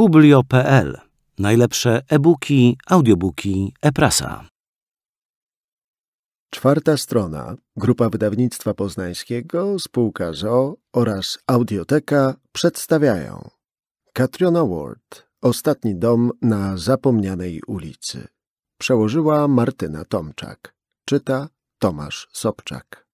Publio.pl. Najlepsze e-booki, audiobooki, e-prasa. Czwarta strona. Grupa Wydawnictwa Poznańskiego, spółka ZO oraz Audioteka przedstawiają Katriona Ward. Ostatni dom na zapomnianej ulicy. Przełożyła Martyna Tomczak. Czyta Tomasz Sobczak.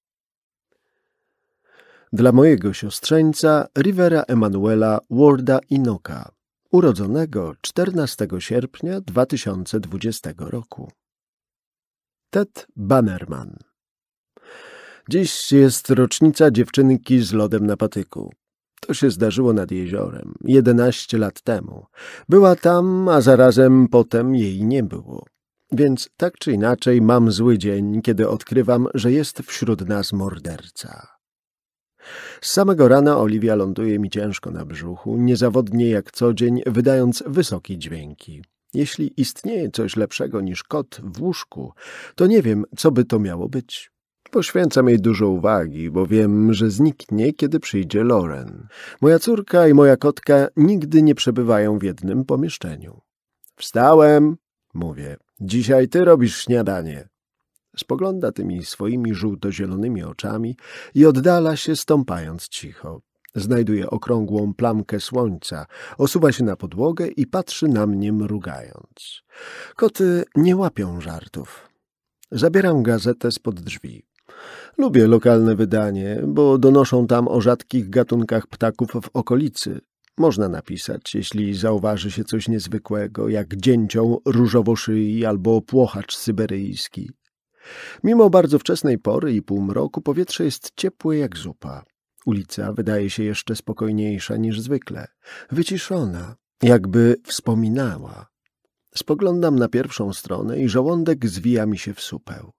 Dla mojego siostrzeńca Rivera Emanuela Warda Inoka urodzonego 14 sierpnia 2020 roku. Ted Bannerman Dziś jest rocznica dziewczynki z lodem na patyku. To się zdarzyło nad jeziorem, 11 lat temu. Była tam, a zarazem potem jej nie było. Więc tak czy inaczej mam zły dzień, kiedy odkrywam, że jest wśród nas morderca. Z samego rana Oliwia ląduje mi ciężko na brzuchu, niezawodnie jak co dzień, wydając wysokie dźwięki. Jeśli istnieje coś lepszego niż kot w łóżku, to nie wiem, co by to miało być. Poświęcam jej dużo uwagi, bo wiem, że zniknie, kiedy przyjdzie Loren. Moja córka i moja kotka nigdy nie przebywają w jednym pomieszczeniu. Wstałem, mówię. Dzisiaj ty robisz śniadanie. Spogląda tymi swoimi żółto-zielonymi oczami i oddala się, stąpając cicho. Znajduje okrągłą plamkę słońca, osuwa się na podłogę i patrzy na mnie mrugając. Koty nie łapią żartów. Zabieram gazetę spod drzwi. Lubię lokalne wydanie, bo donoszą tam o rzadkich gatunkach ptaków w okolicy. Można napisać, jeśli zauważy się coś niezwykłego, jak dzięcioł różowoszyj albo płochacz syberyjski. Mimo bardzo wczesnej pory i półmroku powietrze jest ciepłe jak zupa. Ulica wydaje się jeszcze spokojniejsza niż zwykle, wyciszona, jakby wspominała. Spoglądam na pierwszą stronę i żołądek zwija mi się w supeł.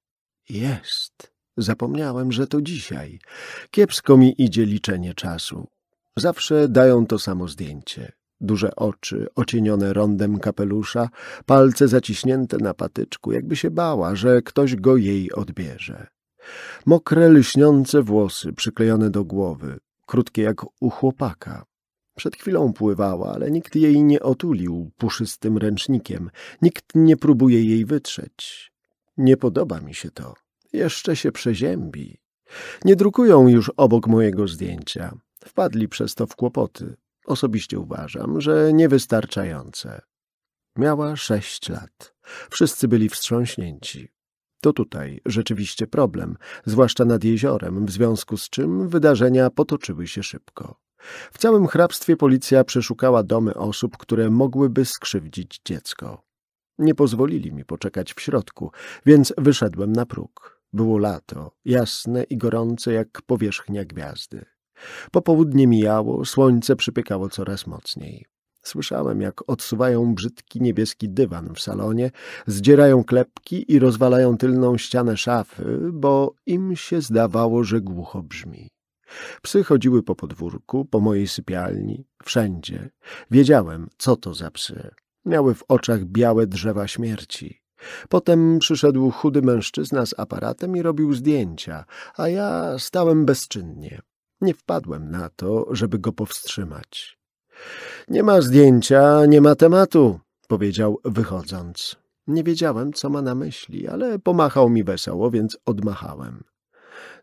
Jest. Zapomniałem, że to dzisiaj. Kiepsko mi idzie liczenie czasu. Zawsze dają to samo zdjęcie duże oczy ocienione rondem kapelusza, palce zaciśnięte na patyczku, jakby się bała, że ktoś go jej odbierze. Mokre, lśniące włosy przyklejone do głowy, krótkie jak u chłopaka. Przed chwilą pływała, ale nikt jej nie otulił puszystym ręcznikiem. Nikt nie próbuje jej wytrzeć. Nie podoba mi się to. Jeszcze się przeziębi. Nie drukują już obok mojego zdjęcia. Wpadli przez to w kłopoty. Osobiście uważam, że niewystarczające. Miała sześć lat. Wszyscy byli wstrząśnięci. To tutaj rzeczywiście problem, zwłaszcza nad jeziorem, w związku z czym wydarzenia potoczyły się szybko. W całym hrabstwie policja przeszukała domy osób, które mogłyby skrzywdzić dziecko. Nie pozwolili mi poczekać w środku, więc wyszedłem na próg. Było lato, jasne i gorące jak powierzchnia gwiazdy. Popołudnie mijało, słońce przypiekało coraz mocniej. Słyszałem, jak odsuwają brzydki niebieski dywan w salonie, zdzierają klepki i rozwalają tylną ścianę szafy, bo im się zdawało, że głucho brzmi. Psy chodziły po podwórku, po mojej sypialni, wszędzie. Wiedziałem, co to za psy. Miały w oczach białe drzewa śmierci. Potem przyszedł chudy mężczyzna z aparatem i robił zdjęcia, a ja stałem bezczynnie. Nie wpadłem na to, żeby go powstrzymać. Nie ma zdjęcia, nie ma tematu, powiedział wychodząc. Nie wiedziałem, co ma na myśli, ale pomachał mi wesoło, więc odmachałem.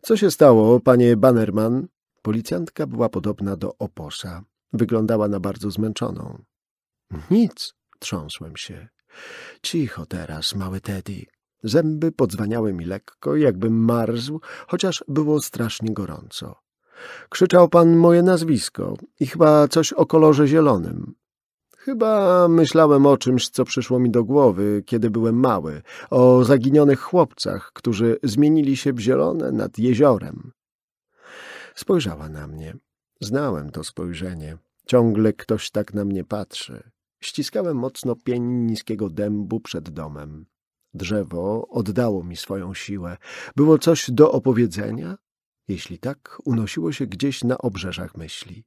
Co się stało, panie Bannerman? Policjantka była podobna do oposa. Wyglądała na bardzo zmęczoną. Nic, trząsłem się. Cicho teraz, mały Teddy. Zęby podzwaniały mi lekko, jakbym marzł, chociaż było strasznie gorąco. Krzyczał pan moje nazwisko i chyba coś o kolorze zielonym. Chyba myślałem o czymś, co przyszło mi do głowy, kiedy byłem mały, o zaginionych chłopcach, którzy zmienili się w zielone nad jeziorem. Spojrzała na mnie. Znałem to spojrzenie. Ciągle ktoś tak na mnie patrzy. Ściskałem mocno pień niskiego dębu przed domem. Drzewo oddało mi swoją siłę. Było coś do opowiedzenia? Jeśli tak, unosiło się gdzieś na obrzeżach myśli.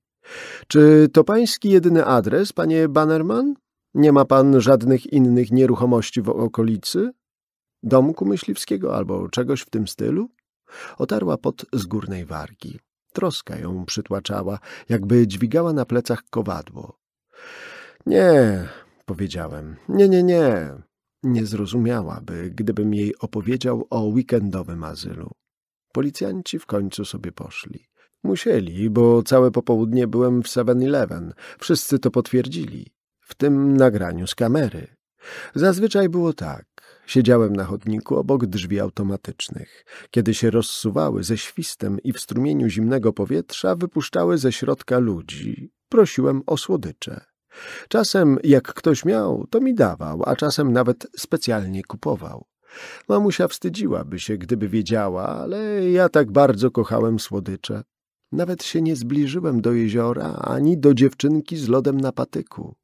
Czy to pański jedyny adres, panie Bannerman? Nie ma pan żadnych innych nieruchomości w okolicy? Domku myśliwskiego albo czegoś w tym stylu? Otarła pot z górnej wargi. Troska ją przytłaczała, jakby dźwigała na plecach kowadło. Nie, powiedziałem. Nie, nie, nie. Nie zrozumiałaby, gdybym jej opowiedział o weekendowym azylu. Policjanci w końcu sobie poszli. Musieli, bo całe popołudnie byłem w 7-Eleven. Wszyscy to potwierdzili. W tym nagraniu z kamery. Zazwyczaj było tak. Siedziałem na chodniku obok drzwi automatycznych. Kiedy się rozsuwały ze świstem i w strumieniu zimnego powietrza, wypuszczały ze środka ludzi. Prosiłem o słodycze. Czasem, jak ktoś miał, to mi dawał, a czasem nawet specjalnie kupował. Mamusia wstydziłaby się, gdyby wiedziała, ale ja tak bardzo kochałem słodycze. Nawet się nie zbliżyłem do jeziora, ani do dziewczynki z lodem na patyku.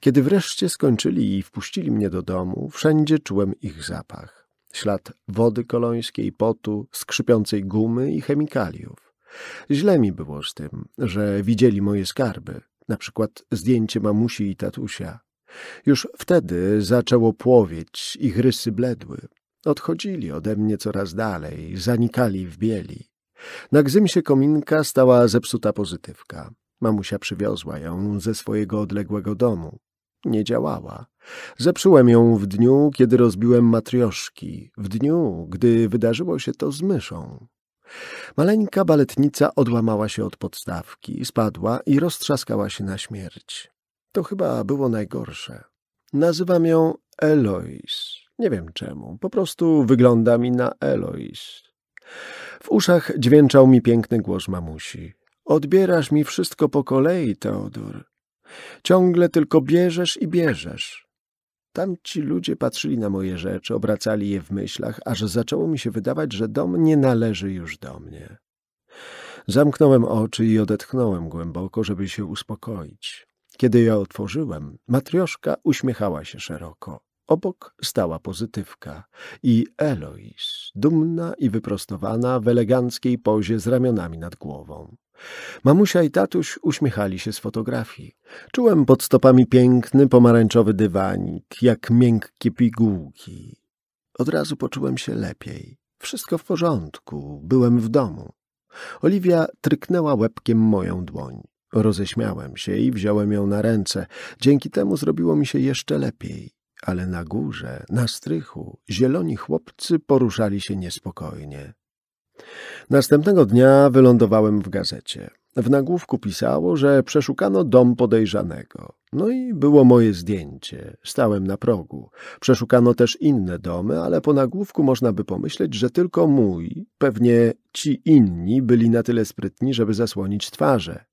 Kiedy wreszcie skończyli i wpuścili mnie do domu, wszędzie czułem ich zapach. Ślad wody kolońskiej, potu, skrzypiącej gumy i chemikaliów. Źle mi było z tym, że widzieli moje skarby, na przykład zdjęcie mamusi i tatusia. Już wtedy zaczęło płowieć, ich rysy bledły. Odchodzili ode mnie coraz dalej, zanikali w bieli. Na gzymsie kominka stała zepsuta pozytywka. Mamusia przywiozła ją ze swojego odległego domu. Nie działała. Zepsułem ją w dniu, kiedy rozbiłem matrioszki, w dniu, gdy wydarzyło się to z myszą. Maleńka baletnica odłamała się od podstawki, spadła i roztrzaskała się na śmierć. To chyba było najgorsze. Nazywam ją Elois. Nie wiem czemu, po prostu wygląda mi na Elois. W uszach dźwięczał mi piękny głos mamusi. Odbierasz mi wszystko po kolei, Teodor. Ciągle tylko bierzesz i bierzesz. Tamci ludzie patrzyli na moje rzeczy, obracali je w myślach, aż zaczęło mi się wydawać, że dom nie należy już do mnie. Zamknąłem oczy i odetchnąłem głęboko, żeby się uspokoić. Kiedy ja otworzyłem, matrioszka uśmiechała się szeroko. Obok stała pozytywka i Elois, dumna i wyprostowana w eleganckiej pozie z ramionami nad głową. Mamusia i tatuś uśmiechali się z fotografii. Czułem pod stopami piękny pomarańczowy dywanik, jak miękkie pigułki. Od razu poczułem się lepiej. Wszystko w porządku, byłem w domu. Oliwia tryknęła łebkiem moją dłoń. Roześmiałem się i wziąłem ją na ręce. Dzięki temu zrobiło mi się jeszcze lepiej, ale na górze, na strychu, zieloni chłopcy poruszali się niespokojnie. Następnego dnia wylądowałem w gazecie. W nagłówku pisało, że przeszukano dom podejrzanego. No i było moje zdjęcie. Stałem na progu. Przeszukano też inne domy, ale po nagłówku można by pomyśleć, że tylko mój, pewnie ci inni byli na tyle sprytni, żeby zasłonić twarze.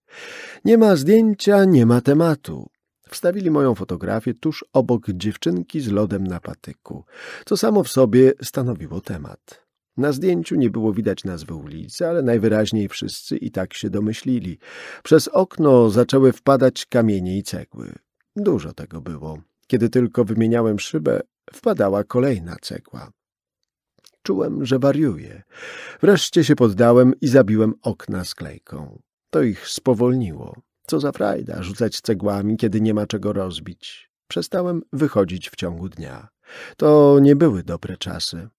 Nie ma zdjęcia, nie ma tematu. Wstawili moją fotografię tuż obok dziewczynki z lodem na patyku, co samo w sobie stanowiło temat. Na zdjęciu nie było widać nazwy ulicy, ale najwyraźniej wszyscy i tak się domyślili. Przez okno zaczęły wpadać kamienie i cegły. Dużo tego było. Kiedy tylko wymieniałem szybę, wpadała kolejna cegła. Czułem, że wariuję. Wreszcie się poddałem i zabiłem okna sklejką. To ich spowolniło. Co za frajda rzucać cegłami, kiedy nie ma czego rozbić. Przestałem wychodzić w ciągu dnia. To nie były dobre czasy.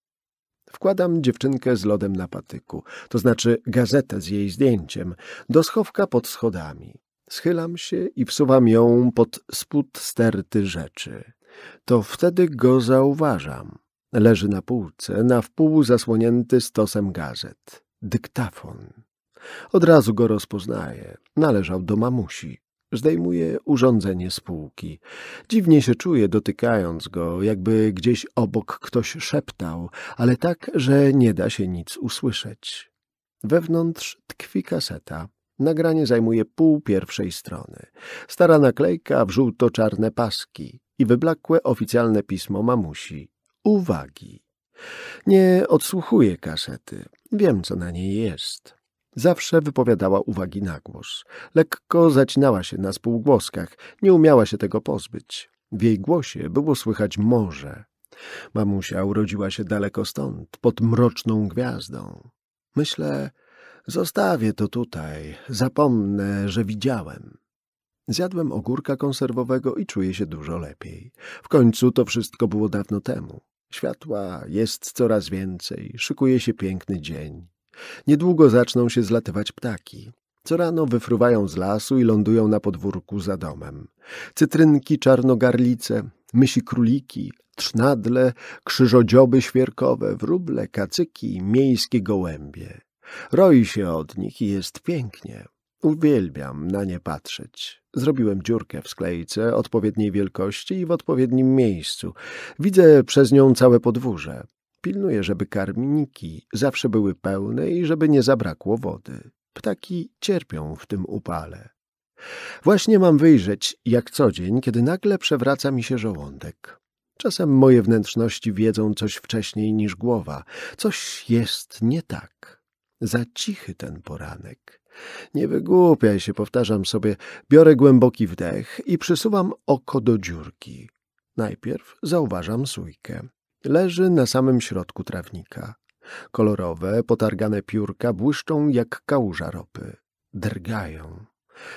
Wkładam dziewczynkę z lodem na patyku, to znaczy gazetę z jej zdjęciem, do schowka pod schodami. Schylam się i wsuwam ją pod spód sterty rzeczy. To wtedy go zauważam. Leży na półce, na wpół zasłonięty stosem gazet. Dyktafon. Od razu go rozpoznaje. Należał do mamusi. Zdejmuje urządzenie spółki. Dziwnie się czuje, dotykając go, jakby gdzieś obok ktoś szeptał, ale tak, że nie da się nic usłyszeć. Wewnątrz tkwi kaseta. Nagranie zajmuje pół pierwszej strony. Stara naklejka w żółto-czarne paski i wyblakłe oficjalne pismo mamusi. Uwagi! Nie odsłuchuję kasety. Wiem, co na niej jest. Zawsze wypowiadała uwagi na głos. Lekko zacinała się na spółgłoskach, nie umiała się tego pozbyć. W jej głosie było słychać morze. Mamusia urodziła się daleko stąd, pod mroczną gwiazdą. Myślę, zostawię to tutaj, zapomnę, że widziałem. Zjadłem ogórka konserwowego i czuję się dużo lepiej. W końcu to wszystko było dawno temu. Światła jest coraz więcej, szykuje się piękny dzień. Niedługo zaczną się zlatywać ptaki. Co rano wyfruwają z lasu i lądują na podwórku za domem. Cytrynki, czarnogarlice, mysi króliki, trznadle, krzyżodzioby świerkowe, wróble, kacyki, miejskie gołębie. Roi się od nich i jest pięknie. Uwielbiam na nie patrzeć. Zrobiłem dziurkę w sklejce odpowiedniej wielkości i w odpowiednim miejscu. Widzę przez nią całe podwórze. Pilnuje, żeby karmniki zawsze były pełne i żeby nie zabrakło wody. Ptaki cierpią w tym upale. Właśnie mam wyjrzeć, jak co dzień, kiedy nagle przewraca mi się żołądek. Czasem moje wnętrzności wiedzą coś wcześniej niż głowa. Coś jest nie tak. Za cichy ten poranek. Nie wygłupiaj się, powtarzam sobie. Biorę głęboki wdech i przysuwam oko do dziurki. Najpierw zauważam sójkę leży na samym środku trawnika. Kolorowe, potargane piórka błyszczą jak kałuża ropy. Drgają.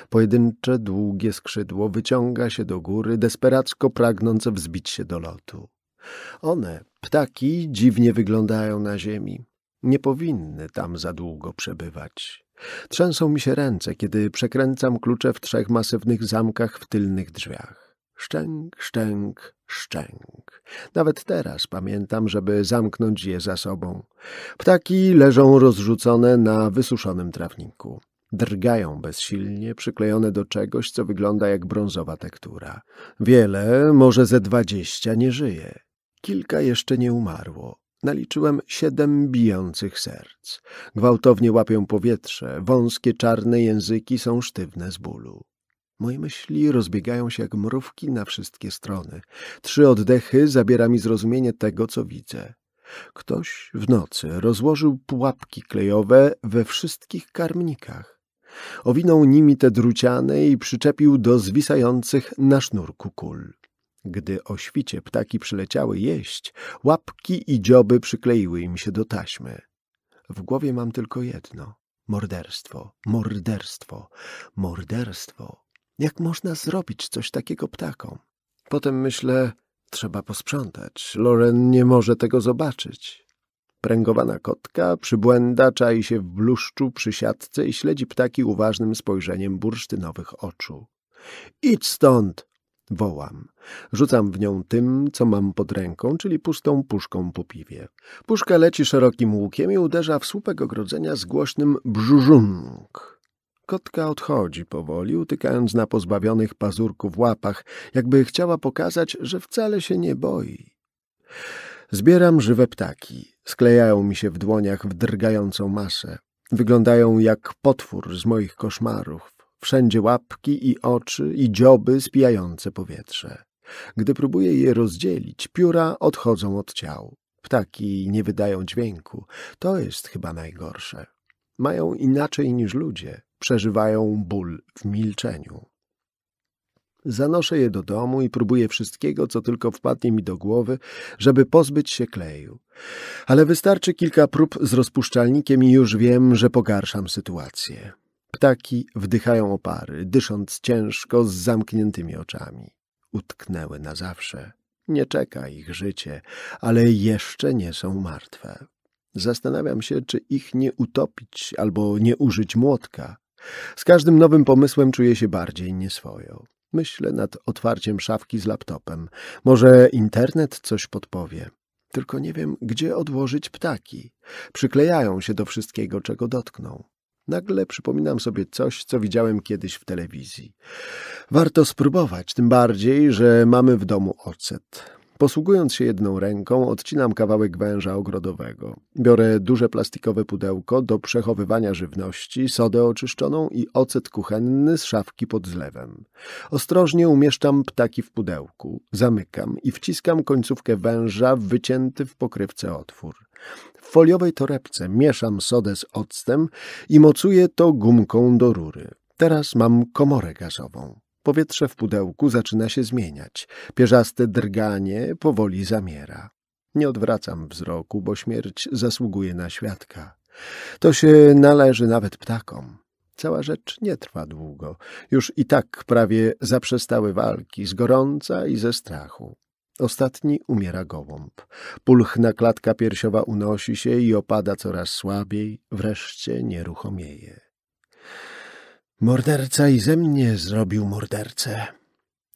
Pojedyncze, długie skrzydło wyciąga się do góry, desperacko pragnąc wzbić się do lotu. One, ptaki, dziwnie wyglądają na ziemi. Nie powinny tam za długo przebywać. Trzęsą mi się ręce, kiedy przekręcam klucze w trzech masywnych zamkach w tylnych drzwiach. Szczęk, szczęk, szczęk. Nawet teraz pamiętam, żeby zamknąć je za sobą. Ptaki leżą rozrzucone na wysuszonym trawniku. Drgają bezsilnie, przyklejone do czegoś, co wygląda jak brązowa tektura. Wiele, może ze dwadzieścia, nie żyje. Kilka jeszcze nie umarło. Naliczyłem siedem bijących serc. Gwałtownie łapią powietrze, wąskie czarne języki są sztywne z bólu. Moje myśli rozbiegają się jak mrówki na wszystkie strony. Trzy oddechy zabiera mi zrozumienie tego, co widzę. Ktoś w nocy rozłożył pułapki klejowe we wszystkich karmnikach. Owinął nimi te druciane i przyczepił do zwisających na sznurku kul. Gdy o świcie ptaki przyleciały jeść, łapki i dzioby przykleiły im się do taśmy. W głowie mam tylko jedno: morderstwo, morderstwo, morderstwo. Jak można zrobić coś takiego ptakom? Potem myślę, trzeba posprzątać. Loren nie może tego zobaczyć. Pręgowana kotka, przybłęda, czai się w bluszczu przy siatce i śledzi ptaki uważnym spojrzeniem bursztynowych oczu. Idź stąd! Wołam. Rzucam w nią tym, co mam pod ręką, czyli pustą puszką po piwie. Puszka leci szerokim łukiem i uderza w słupek ogrodzenia z głośnym brzużunk. Kotka odchodzi powoli, utykając na pozbawionych pazurków łapach, jakby chciała pokazać, że wcale się nie boi. Zbieram żywe ptaki. Sklejają mi się w dłoniach w drgającą masę. Wyglądają jak potwór z moich koszmarów. Wszędzie łapki i oczy i dzioby spijające powietrze. Gdy próbuję je rozdzielić, pióra odchodzą od ciał. Ptaki nie wydają dźwięku. To jest chyba najgorsze. Mają inaczej niż ludzie przeżywają ból w milczeniu. Zanoszę je do domu i próbuję wszystkiego, co tylko wpadnie mi do głowy, żeby pozbyć się kleju. Ale wystarczy kilka prób z rozpuszczalnikiem i już wiem, że pogarszam sytuację. Ptaki wdychają opary, dysząc ciężko z zamkniętymi oczami. Utknęły na zawsze. Nie czeka ich życie, ale jeszcze nie są martwe. Zastanawiam się, czy ich nie utopić albo nie użyć młotka. Z każdym nowym pomysłem czuję się bardziej nieswojo. Myślę nad otwarciem szafki z laptopem. Może internet coś podpowie. Tylko nie wiem, gdzie odłożyć ptaki. Przyklejają się do wszystkiego, czego dotkną. Nagle przypominam sobie coś, co widziałem kiedyś w telewizji. Warto spróbować, tym bardziej, że mamy w domu ocet. Posługując się jedną ręką, odcinam kawałek węża ogrodowego. Biorę duże plastikowe pudełko do przechowywania żywności, sodę oczyszczoną i ocet kuchenny z szafki pod zlewem. Ostrożnie umieszczam ptaki w pudełku, zamykam i wciskam końcówkę węża w wycięty w pokrywce otwór. W foliowej torebce mieszam sodę z octem i mocuję to gumką do rury. Teraz mam komorę gazową. Powietrze w pudełku zaczyna się zmieniać. Pierzaste drganie powoli zamiera. Nie odwracam wzroku, bo śmierć zasługuje na świadka. To się należy nawet ptakom. Cała rzecz nie trwa długo. Już i tak prawie zaprzestały walki z gorąca i ze strachu. Ostatni umiera gołąb. Pulchna klatka piersiowa unosi się i opada coraz słabiej, wreszcie nieruchomieje. Morderca i ze mnie zrobił mordercę.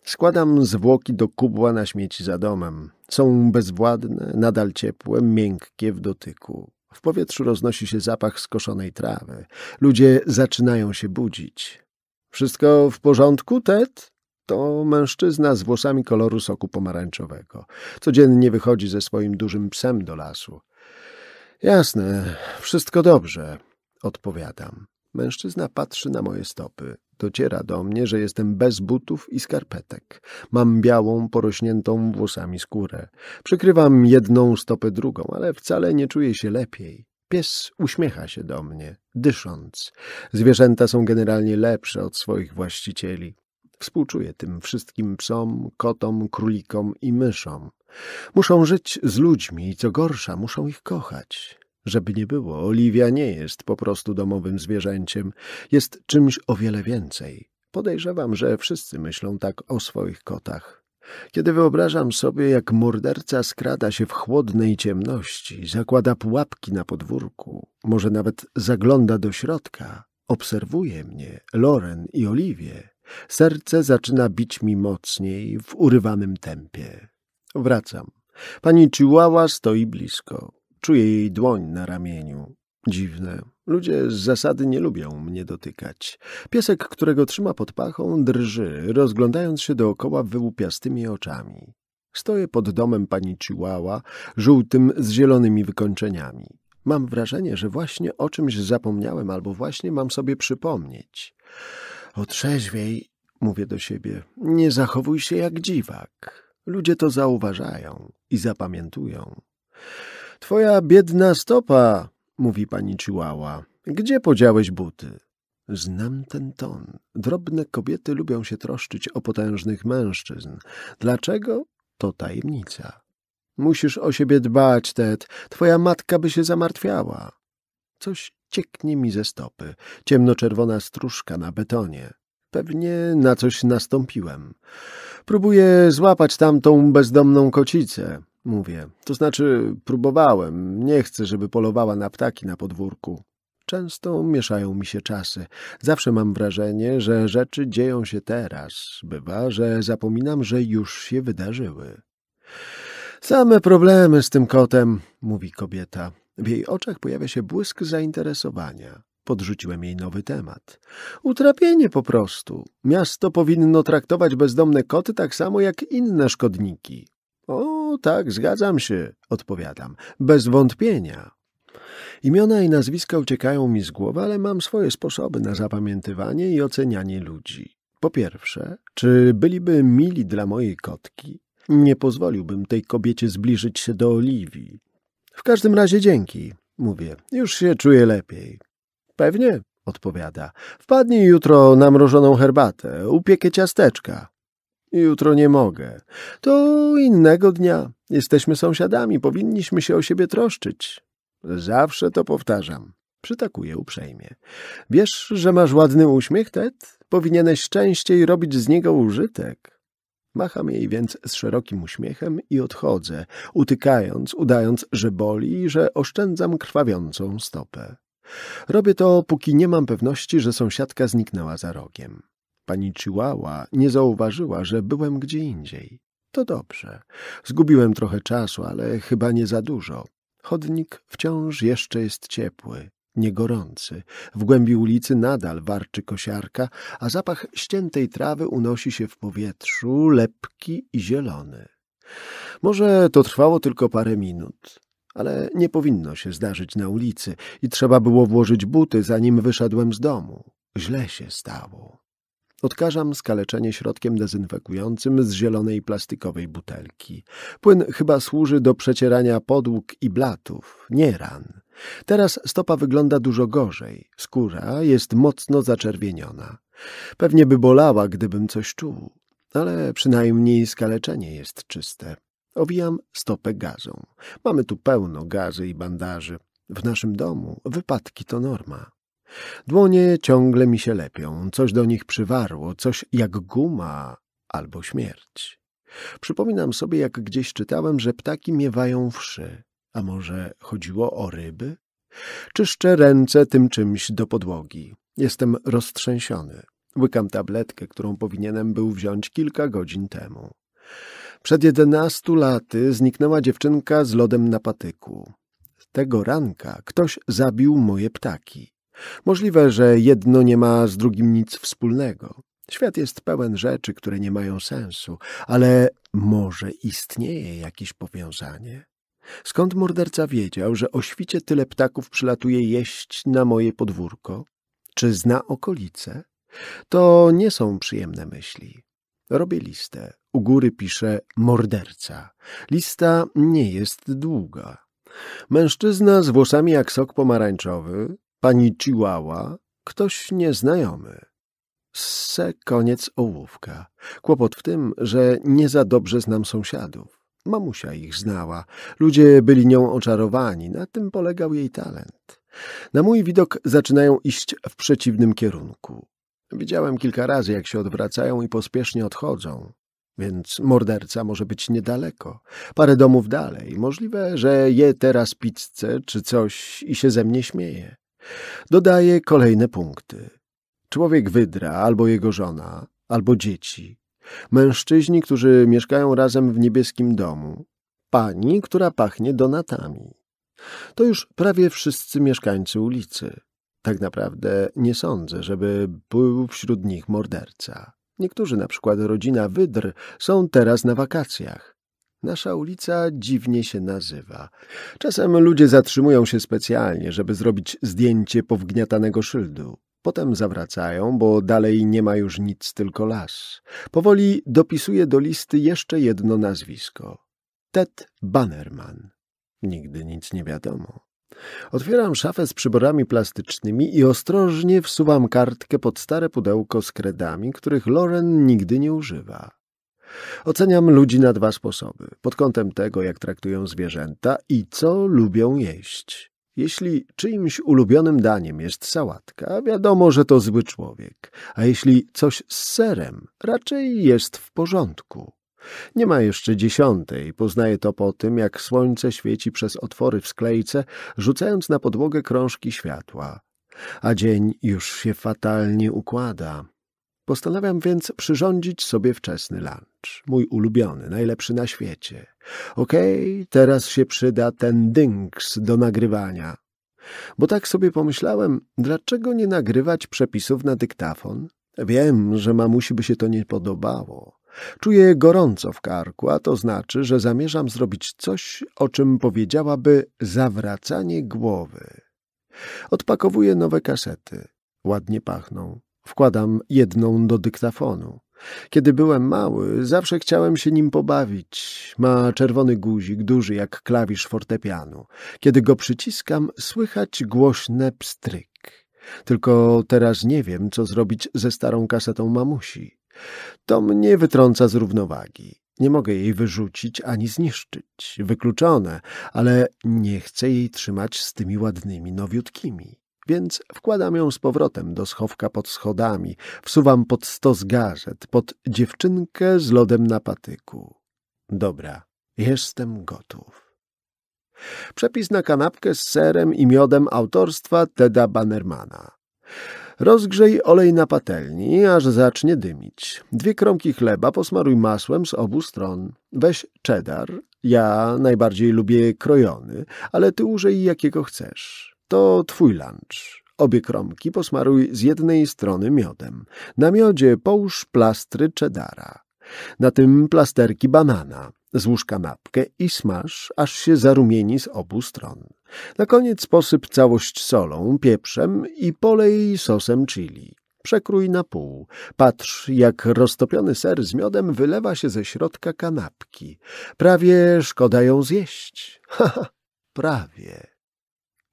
Składam zwłoki do kubła na śmieci za domem. Są bezwładne, nadal ciepłe, miękkie w dotyku. W powietrzu roznosi się zapach skoszonej trawy. Ludzie zaczynają się budzić. Wszystko w porządku, Ted? To mężczyzna z włosami koloru soku pomarańczowego. Codziennie wychodzi ze swoim dużym psem do lasu. Jasne, wszystko dobrze, odpowiadam. Mężczyzna patrzy na moje stopy. Dociera do mnie, że jestem bez butów i skarpetek. Mam białą, porośniętą włosami skórę. Przykrywam jedną stopę drugą, ale wcale nie czuję się lepiej. Pies uśmiecha się do mnie, dysząc. Zwierzęta są generalnie lepsze od swoich właścicieli. Współczuję tym wszystkim psom, kotom, królikom i myszom. Muszą żyć z ludźmi i co gorsza, muszą ich kochać. Żeby nie było, Oliwia nie jest po prostu domowym zwierzęciem. Jest czymś o wiele więcej. Podejrzewam, że wszyscy myślą tak o swoich kotach. Kiedy wyobrażam sobie, jak morderca skrada się w chłodnej ciemności, zakłada pułapki na podwórku, może nawet zagląda do środka, obserwuje mnie, Loren i Oliwie, serce zaczyna bić mi mocniej w urywanym tempie. Wracam. Pani Chihuahua stoi blisko. Czuję jej dłoń na ramieniu. Dziwne. Ludzie z zasady nie lubią mnie dotykać. Piesek, którego trzyma pod pachą, drży, rozglądając się dookoła wyłupiastymi oczami. Stoję pod domem pani Chihuahua, żółtym z zielonymi wykończeniami. Mam wrażenie, że właśnie o czymś zapomniałem albo właśnie mam sobie przypomnieć. Otrzeźwiej, mówię do siebie, nie zachowuj się jak dziwak. Ludzie to zauważają i zapamiętują. Twoja biedna stopa, mówi pani Chihuahua. Gdzie podziałeś buty? Znam ten ton. Drobne kobiety lubią się troszczyć o potężnych mężczyzn. Dlaczego? To tajemnica. Musisz o siebie dbać, Ted. Twoja matka by się zamartwiała. Coś cieknie mi ze stopy. Ciemnoczerwona stróżka na betonie. Pewnie na coś nastąpiłem. Próbuję złapać tamtą bezdomną kocicę mówię. To znaczy, próbowałem. Nie chcę, żeby polowała na ptaki na podwórku. Często mieszają mi się czasy. Zawsze mam wrażenie, że rzeczy dzieją się teraz. Bywa, że zapominam, że już się wydarzyły. Same problemy z tym kotem, mówi kobieta. W jej oczach pojawia się błysk zainteresowania. Podrzuciłem jej nowy temat. Utrapienie po prostu. Miasto powinno traktować bezdomne koty tak samo jak inne szkodniki. O, no tak, zgadzam się, odpowiadam. Bez wątpienia. Imiona i nazwiska uciekają mi z głowy, ale mam swoje sposoby na zapamiętywanie i ocenianie ludzi. Po pierwsze, czy byliby mili dla mojej kotki? Nie pozwoliłbym tej kobiecie zbliżyć się do Oliwii. W każdym razie dzięki, mówię. Już się czuję lepiej. Pewnie, odpowiada. Wpadnij jutro na mrożoną herbatę, upiekę ciasteczka. Jutro nie mogę. To innego dnia. Jesteśmy sąsiadami, powinniśmy się o siebie troszczyć. Zawsze to powtarzam. Przytakuje uprzejmie. Wiesz, że masz ładny uśmiech, Ted? Powinieneś częściej robić z niego użytek. Macham jej więc z szerokim uśmiechem i odchodzę, utykając, udając, że boli i że oszczędzam krwawiącą stopę. Robię to, póki nie mam pewności, że sąsiadka zniknęła za rogiem. Pani Chihuahua nie zauważyła, że byłem gdzie indziej. To dobrze. Zgubiłem trochę czasu, ale chyba nie za dużo. Chodnik wciąż jeszcze jest ciepły, niegorący. W głębi ulicy nadal warczy kosiarka, a zapach ściętej trawy unosi się w powietrzu, lepki i zielony. Może to trwało tylko parę minut, ale nie powinno się zdarzyć na ulicy i trzeba było włożyć buty, zanim wyszedłem z domu. Źle się stało. Odkażam skaleczenie środkiem dezynfekującym z zielonej plastikowej butelki. Płyn chyba służy do przecierania podłóg i blatów, nie ran. Teraz stopa wygląda dużo gorzej. Skóra jest mocno zaczerwieniona. Pewnie by bolała, gdybym coś czuł, ale przynajmniej skaleczenie jest czyste. Owijam stopę gazą. Mamy tu pełno gazy i bandaży. W naszym domu wypadki to norma. Dłonie ciągle mi się lepią, coś do nich przywarło, coś jak guma albo śmierć. Przypominam sobie, jak gdzieś czytałem, że ptaki miewają wszy. A może chodziło o ryby? Czyszczę ręce tym czymś do podłogi. Jestem roztrzęsiony. Łykam tabletkę, którą powinienem był wziąć kilka godzin temu. Przed jedenastu laty zniknęła dziewczynka z lodem na patyku. Tego ranka ktoś zabił moje ptaki. Możliwe, że jedno nie ma z drugim nic wspólnego. Świat jest pełen rzeczy, które nie mają sensu, ale może istnieje jakieś powiązanie. Skąd morderca wiedział, że o świcie tyle ptaków przylatuje jeść na moje podwórko? Czy zna okolice? To nie są przyjemne myśli. Robię listę. U góry piszę morderca. Lista nie jest długa. Mężczyzna z włosami jak sok pomarańczowy, pani Chihuahua, ktoś nieznajomy. Se koniec ołówka. Kłopot w tym, że nie za dobrze znam sąsiadów. Mamusia ich znała. Ludzie byli nią oczarowani. Na tym polegał jej talent. Na mój widok zaczynają iść w przeciwnym kierunku. Widziałem kilka razy, jak się odwracają i pospiesznie odchodzą. Więc morderca może być niedaleko, parę domów dalej. Możliwe, że je teraz pizzę czy coś i się ze mnie śmieje dodaje kolejne punkty. Człowiek wydra, albo jego żona, albo dzieci. Mężczyźni, którzy mieszkają razem w niebieskim domu. Pani, która pachnie donatami. To już prawie wszyscy mieszkańcy ulicy. Tak naprawdę nie sądzę, żeby był wśród nich morderca. Niektórzy, na przykład rodzina Wydr, są teraz na wakacjach. Nasza ulica dziwnie się nazywa. Czasem ludzie zatrzymują się specjalnie, żeby zrobić zdjęcie powgniatanego szyldu. Potem zawracają, bo dalej nie ma już nic, tylko las. Powoli dopisuje do listy jeszcze jedno nazwisko. Ted Bannerman. Nigdy nic nie wiadomo. Otwieram szafę z przyborami plastycznymi i ostrożnie wsuwam kartkę pod stare pudełko z kredami, których Loren nigdy nie używa. Oceniam ludzi na dwa sposoby. Pod kątem tego, jak traktują zwierzęta i co lubią jeść. Jeśli czyimś ulubionym daniem jest sałatka, wiadomo, że to zły człowiek. A jeśli coś z serem, raczej jest w porządku. Nie ma jeszcze dziesiątej, poznaję to po tym, jak słońce świeci przez otwory w sklejce, rzucając na podłogę krążki światła. A dzień już się fatalnie układa. Postanawiam więc przyrządzić sobie wczesny lunch. Mój ulubiony, najlepszy na świecie. Okej, okay, teraz się przyda ten dynks do nagrywania. Bo tak sobie pomyślałem, dlaczego nie nagrywać przepisów na dyktafon? Wiem, że mamusi by się to nie podobało. Czuję gorąco w karku, a to znaczy, że zamierzam zrobić coś, o czym powiedziałaby zawracanie głowy. Odpakowuję nowe kasety. Ładnie pachną. Wkładam jedną do dyktafonu. Kiedy byłem mały, zawsze chciałem się nim pobawić. Ma czerwony guzik, duży jak klawisz fortepianu. Kiedy go przyciskam, słychać głośne pstryk. Tylko teraz nie wiem, co zrobić ze starą kasetą mamusi. To mnie wytrąca z równowagi. Nie mogę jej wyrzucić ani zniszczyć. Wykluczone, ale nie chcę jej trzymać z tymi ładnymi, nowiutkimi więc wkładam ją z powrotem do schowka pod schodami, wsuwam pod stos gazet, pod dziewczynkę z lodem na patyku. Dobra, jestem gotów. Przepis na kanapkę z serem i miodem autorstwa Teda Bannermana. Rozgrzej olej na patelni, aż zacznie dymić. Dwie kromki chleba posmaruj masłem z obu stron. Weź cheddar. Ja najbardziej lubię krojony, ale ty użyj jakiego chcesz. To twój lunch. Obie kromki posmaruj z jednej strony miodem. Na miodzie połóż plastry cheddara. Na tym plasterki banana. Złóż kanapkę i smaż, aż się zarumieni z obu stron. Na koniec posyp całość solą, pieprzem i polej sosem chili. Przekrój na pół. Patrz, jak roztopiony ser z miodem wylewa się ze środka kanapki. Prawie szkoda ją zjeść. Ha, ha prawie.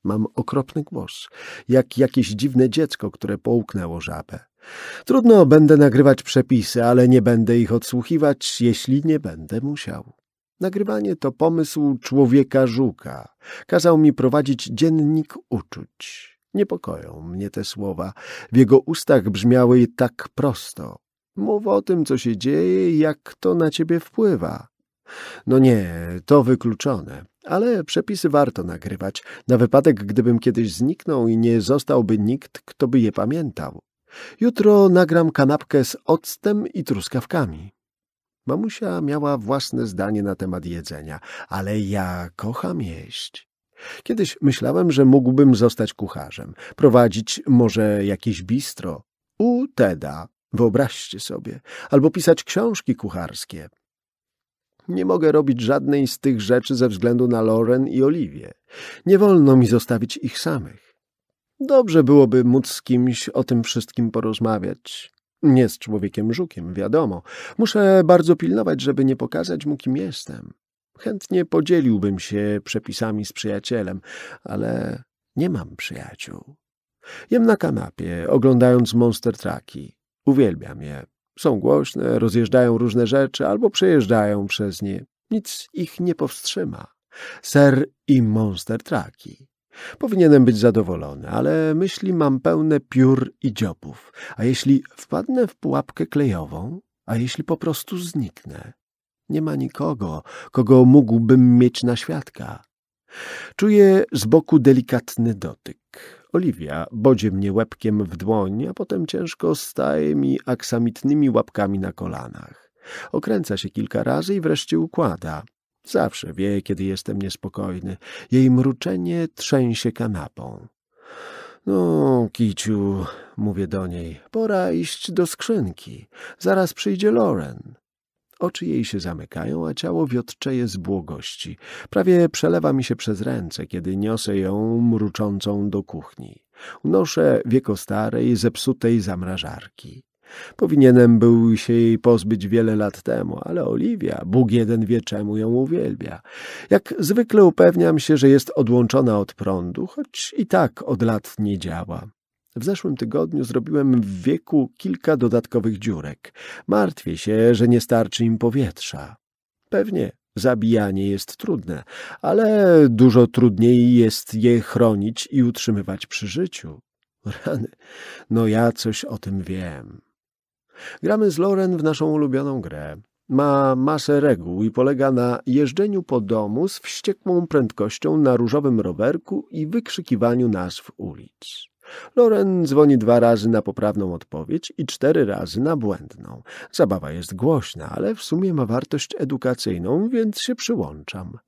Mam okropny głos, jak jakieś dziwne dziecko, które połknęło żabę. Trudno będę nagrywać przepisy, ale nie będę ich odsłuchiwać, jeśli nie będę musiał. Nagrywanie to pomysł człowieka-żuka. Kazał mi prowadzić dziennik uczuć. Niepokoją mnie te słowa. W jego ustach brzmiały tak prosto. Mów o tym, co się dzieje jak to na ciebie wpływa. No nie, to wykluczone ale przepisy warto nagrywać, na wypadek gdybym kiedyś zniknął i nie zostałby nikt, kto by je pamiętał. Jutro nagram kanapkę z octem i truskawkami. Mamusia miała własne zdanie na temat jedzenia, ale ja kocham jeść. Kiedyś myślałem, że mógłbym zostać kucharzem, prowadzić może jakieś bistro u Teda, wyobraźcie sobie, albo pisać książki kucharskie. Nie mogę robić żadnej z tych rzeczy ze względu na Loren i Oliwie. Nie wolno mi zostawić ich samych. Dobrze byłoby móc z kimś o tym wszystkim porozmawiać. Nie z człowiekiem żukiem, wiadomo. Muszę bardzo pilnować, żeby nie pokazać mu, kim jestem. Chętnie podzieliłbym się przepisami z przyjacielem, ale nie mam przyjaciół. Jem na kanapie, oglądając monster traki. Uwielbiam je. Są głośne, rozjeżdżają różne rzeczy albo przejeżdżają przez nie. Nic ich nie powstrzyma. Ser i Monster Traki. Powinienem być zadowolony, ale myśli mam pełne piór i dziobów. A jeśli wpadnę w pułapkę klejową? A jeśli po prostu zniknę? Nie ma nikogo, kogo mógłbym mieć na świadka. Czuję z boku delikatny dotyk. Oliwia bodzie mnie łebkiem w dłoń, a potem ciężko staje mi aksamitnymi łapkami na kolanach. Okręca się kilka razy i wreszcie układa. Zawsze wie, kiedy jestem niespokojny. Jej mruczenie trzęsie kanapą. No, Kiciu, mówię do niej, pora iść do skrzynki. Zaraz przyjdzie Loren. Oczy jej się zamykają, a ciało wiotczeje z błogości. Prawie przelewa mi się przez ręce, kiedy niosę ją mruczącą do kuchni. Unoszę starej, zepsutej zamrażarki. Powinienem był się jej pozbyć wiele lat temu, ale Oliwia, Bóg jeden wie czemu ją uwielbia. Jak zwykle upewniam się, że jest odłączona od prądu, choć i tak od lat nie działa. W zeszłym tygodniu zrobiłem w wieku kilka dodatkowych dziurek. Martwię się, że nie starczy im powietrza. Pewnie zabijanie jest trudne, ale dużo trudniej jest je chronić i utrzymywać przy życiu. Rany, no ja coś o tym wiem. Gramy z Loren w naszą ulubioną grę. Ma masę reguł i polega na jeżdżeniu po domu z wściekłą prędkością na różowym rowerku i wykrzykiwaniu nazw ulic. Loren dzwoni dwa razy na poprawną odpowiedź i cztery razy na błędną. Zabawa jest głośna, ale w sumie ma wartość edukacyjną, więc się przyłączam.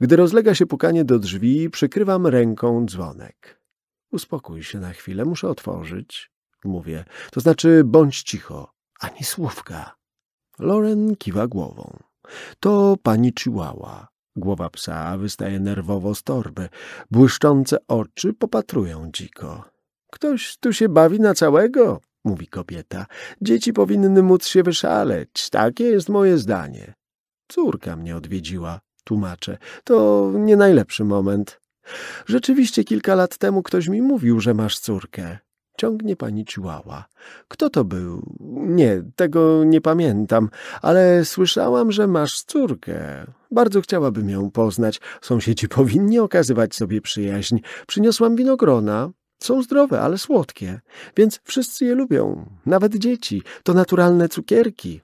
Gdy rozlega się pukanie do drzwi, przykrywam ręką dzwonek. Uspokój się na chwilę, muszę otworzyć. Mówię, to znaczy bądź cicho, ani słówka. Loren kiwa głową. To pani Chihuahua. Głowa psa wystaje nerwowo z torby. Błyszczące oczy popatrują dziko. Ktoś tu się bawi na całego, mówi kobieta. Dzieci powinny móc się wyszaleć, takie jest moje zdanie. Córka mnie odwiedziła, tłumaczę. To nie najlepszy moment. Rzeczywiście kilka lat temu ktoś mi mówił, że masz córkę. Ciągnie pani ciłała. Kto to był? Nie, tego nie pamiętam, ale słyszałam, że masz córkę. Bardzo chciałabym ją poznać. Sąsiedzi powinni okazywać sobie przyjaźń. Przyniosłam winogrona. Są zdrowe, ale słodkie, więc wszyscy je lubią, nawet dzieci. To naturalne cukierki.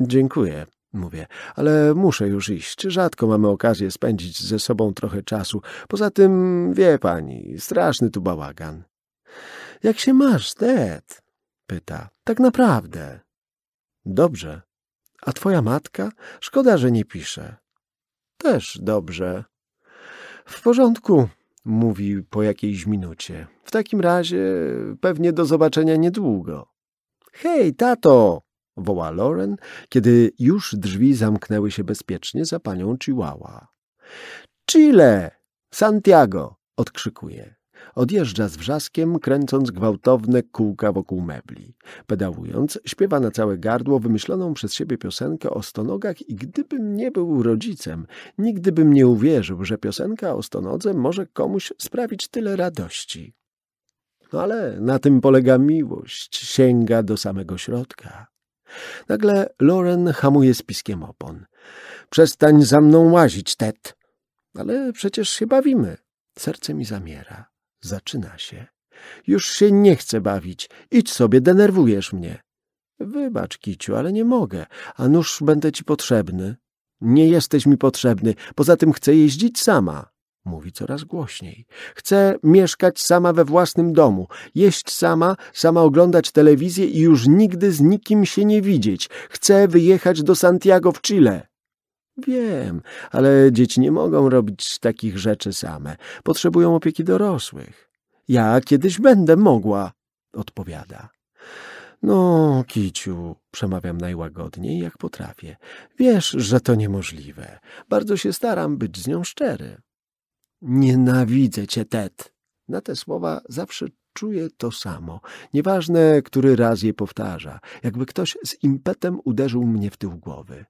Dziękuję, mówię, ale muszę już iść. Rzadko mamy okazję spędzić ze sobą trochę czasu. Poza tym, wie pani, straszny tu bałagan. Jak się masz, Ted? pyta. Tak naprawdę. Dobrze. A twoja matka? Szkoda, że nie pisze. Też dobrze. W porządku, mówi po jakiejś minucie. W takim razie pewnie do zobaczenia niedługo. Hej, tato! woła Lauren, kiedy już drzwi zamknęły się bezpiecznie za panią Chihuahua. Chile! Santiago! odkrzykuje. Odjeżdża z wrzaskiem, kręcąc gwałtowne kółka wokół mebli. Pedałując, śpiewa na całe gardło wymyśloną przez siebie piosenkę o stonogach i gdybym nie był rodzicem, nigdy bym nie uwierzył, że piosenka o stonodze może komuś sprawić tyle radości. No ale na tym polega miłość, sięga do samego środka. Nagle Loren hamuje spiskiem opon. Przestań za mną łazić, Ted. Ale przecież się bawimy. Serce mi zamiera. Zaczyna się. Już się nie chcę bawić. Idź sobie, denerwujesz mnie. Wybacz, Kiciu, ale nie mogę. A nuż będę ci potrzebny. Nie jesteś mi potrzebny. Poza tym chcę jeździć sama. Mówi coraz głośniej. Chcę mieszkać sama we własnym domu, jeść sama, sama oglądać telewizję i już nigdy z nikim się nie widzieć. Chcę wyjechać do Santiago w Chile. Wiem, ale dzieci nie mogą robić takich rzeczy same. Potrzebują opieki dorosłych. Ja kiedyś będę mogła, odpowiada. No, Kiciu, przemawiam najłagodniej, jak potrafię. Wiesz, że to niemożliwe. Bardzo się staram być z nią szczery. Nienawidzę cię, Ted. Na te słowa zawsze czuję to samo. Nieważne, który raz je powtarza. Jakby ktoś z impetem uderzył mnie w tył głowy.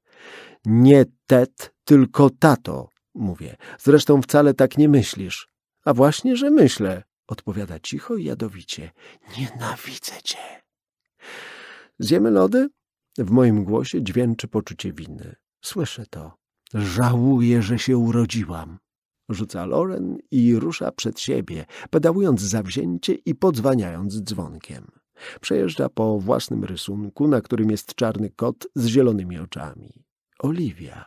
Nie tet, tylko tato, mówię. Zresztą wcale tak nie myślisz. A właśnie, że myślę, odpowiada cicho i jadowicie. Nienawidzę cię. Zjemy lody? W moim głosie dźwięczy poczucie winy. Słyszę to. Żałuję, że się urodziłam. Rzuca Loren i rusza przed siebie, pedałując zawzięcie i podzwaniając dzwonkiem. Przejeżdża po własnym rysunku, na którym jest czarny kot z zielonymi oczami. Oliwia.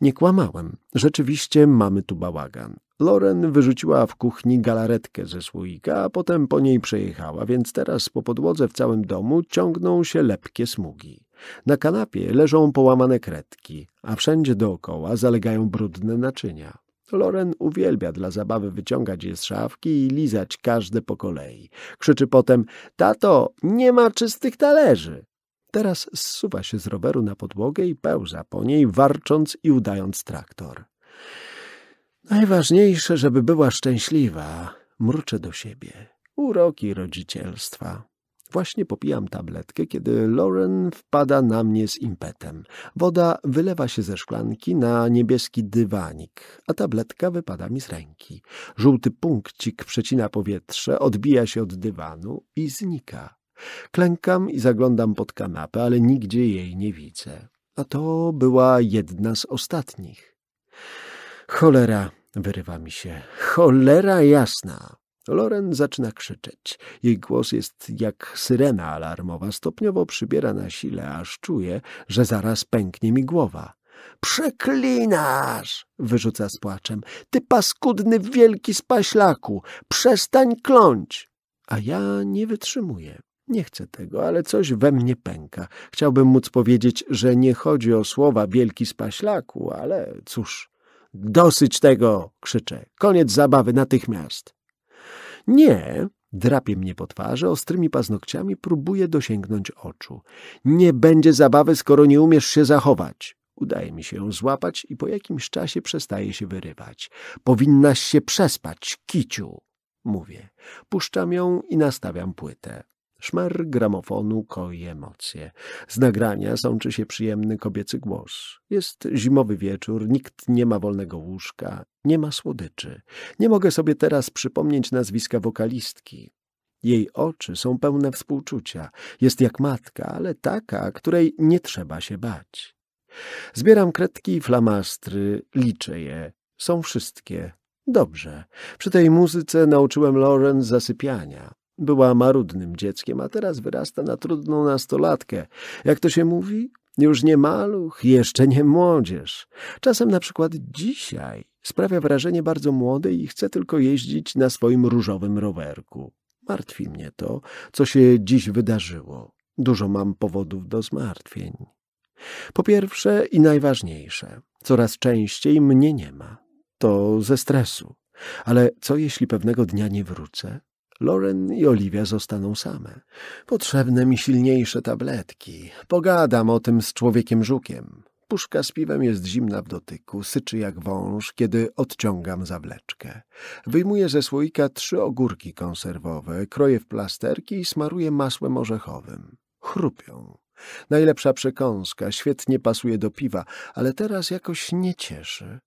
Nie kłamałem. Rzeczywiście mamy tu bałagan. Loren wyrzuciła w kuchni galaretkę ze słoika, a potem po niej przejechała, więc teraz po podłodze w całym domu ciągną się lepkie smugi. Na kanapie leżą połamane kredki, a wszędzie dookoła zalegają brudne naczynia. Loren uwielbia dla zabawy wyciągać je z szafki i lizać każde po kolei. Krzyczy potem, tato, nie ma czystych talerzy. Teraz zsuwa się z roweru na podłogę i pełza po niej, warcząc i udając traktor. Najważniejsze, żeby była szczęśliwa, mruczę do siebie. Uroki rodzicielstwa. Właśnie popijam tabletkę, kiedy Lauren wpada na mnie z impetem. Woda wylewa się ze szklanki na niebieski dywanik, a tabletka wypada mi z ręki. Żółty punkcik przecina powietrze, odbija się od dywanu i znika. Klękam i zaglądam pod kanapę, ale nigdzie jej nie widzę. A to była jedna z ostatnich. Cholera, wyrywa mi się. Cholera jasna. Loren zaczyna krzyczeć. Jej głos jest jak syrena alarmowa. Stopniowo przybiera na sile, aż czuję, że zaraz pęknie mi głowa. Przeklinasz! wyrzuca z płaczem. Ty paskudny wielki spaślaku! Przestań kląć! A ja nie wytrzymuję. Nie chcę tego, ale coś we mnie pęka. Chciałbym móc powiedzieć, że nie chodzi o słowa wielki z paślaku, ale cóż. Dosyć tego! krzyczę. Koniec zabawy natychmiast. Nie, Drapie mnie po twarzy, ostrymi paznokciami próbuje dosięgnąć oczu. Nie będzie zabawy, skoro nie umiesz się zachować. Udaje mi się ją złapać i po jakimś czasie przestaje się wyrywać. Powinnaś się przespać, kiciu, mówię. Puszczam ją i nastawiam płytę. Szmer gramofonu koi emocje. Z nagrania sączy się przyjemny kobiecy głos. Jest zimowy wieczór, nikt nie ma wolnego łóżka, nie ma słodyczy. Nie mogę sobie teraz przypomnieć nazwiska wokalistki. Jej oczy są pełne współczucia. Jest jak matka, ale taka, której nie trzeba się bać. Zbieram kredki i flamastry, liczę je. Są wszystkie. Dobrze. Przy tej muzyce nauczyłem Lauren zasypiania. Była marudnym dzieckiem, a teraz wyrasta na trudną nastolatkę. Jak to się mówi? Już nie maluch, jeszcze nie młodzież. Czasem na przykład dzisiaj sprawia wrażenie bardzo młodej i chce tylko jeździć na swoim różowym rowerku. Martwi mnie to, co się dziś wydarzyło. Dużo mam powodów do zmartwień. Po pierwsze i najważniejsze, coraz częściej mnie nie ma. To ze stresu. Ale co jeśli pewnego dnia nie wrócę? Loren i Oliwia zostaną same. Potrzebne mi silniejsze tabletki. Pogadam o tym z człowiekiem-żukiem. Puszka z piwem jest zimna w dotyku, syczy jak wąż, kiedy odciągam zawleczkę. Wyjmuję ze słoika trzy ogórki konserwowe, kroję w plasterki i smaruję masłem orzechowym. Chrupią. Najlepsza przekąska, świetnie pasuje do piwa, ale teraz jakoś nie cieszy.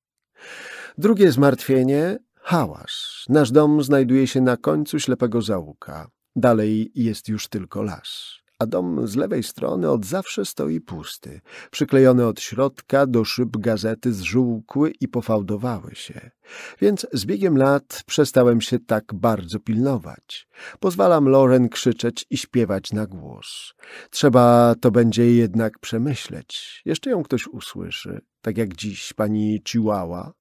Drugie zmartwienie hałas. Nasz dom znajduje się na końcu ślepego załuka. Dalej jest już tylko las. A dom z lewej strony od zawsze stoi pusty, przyklejony od środka do szyb gazety zżółkły i pofałdowały się. Więc z biegiem lat przestałem się tak bardzo pilnować. Pozwalam Loren krzyczeć i śpiewać na głos. Trzeba to będzie jednak przemyśleć. Jeszcze ją ktoś usłyszy, tak jak dziś pani Chihuahua.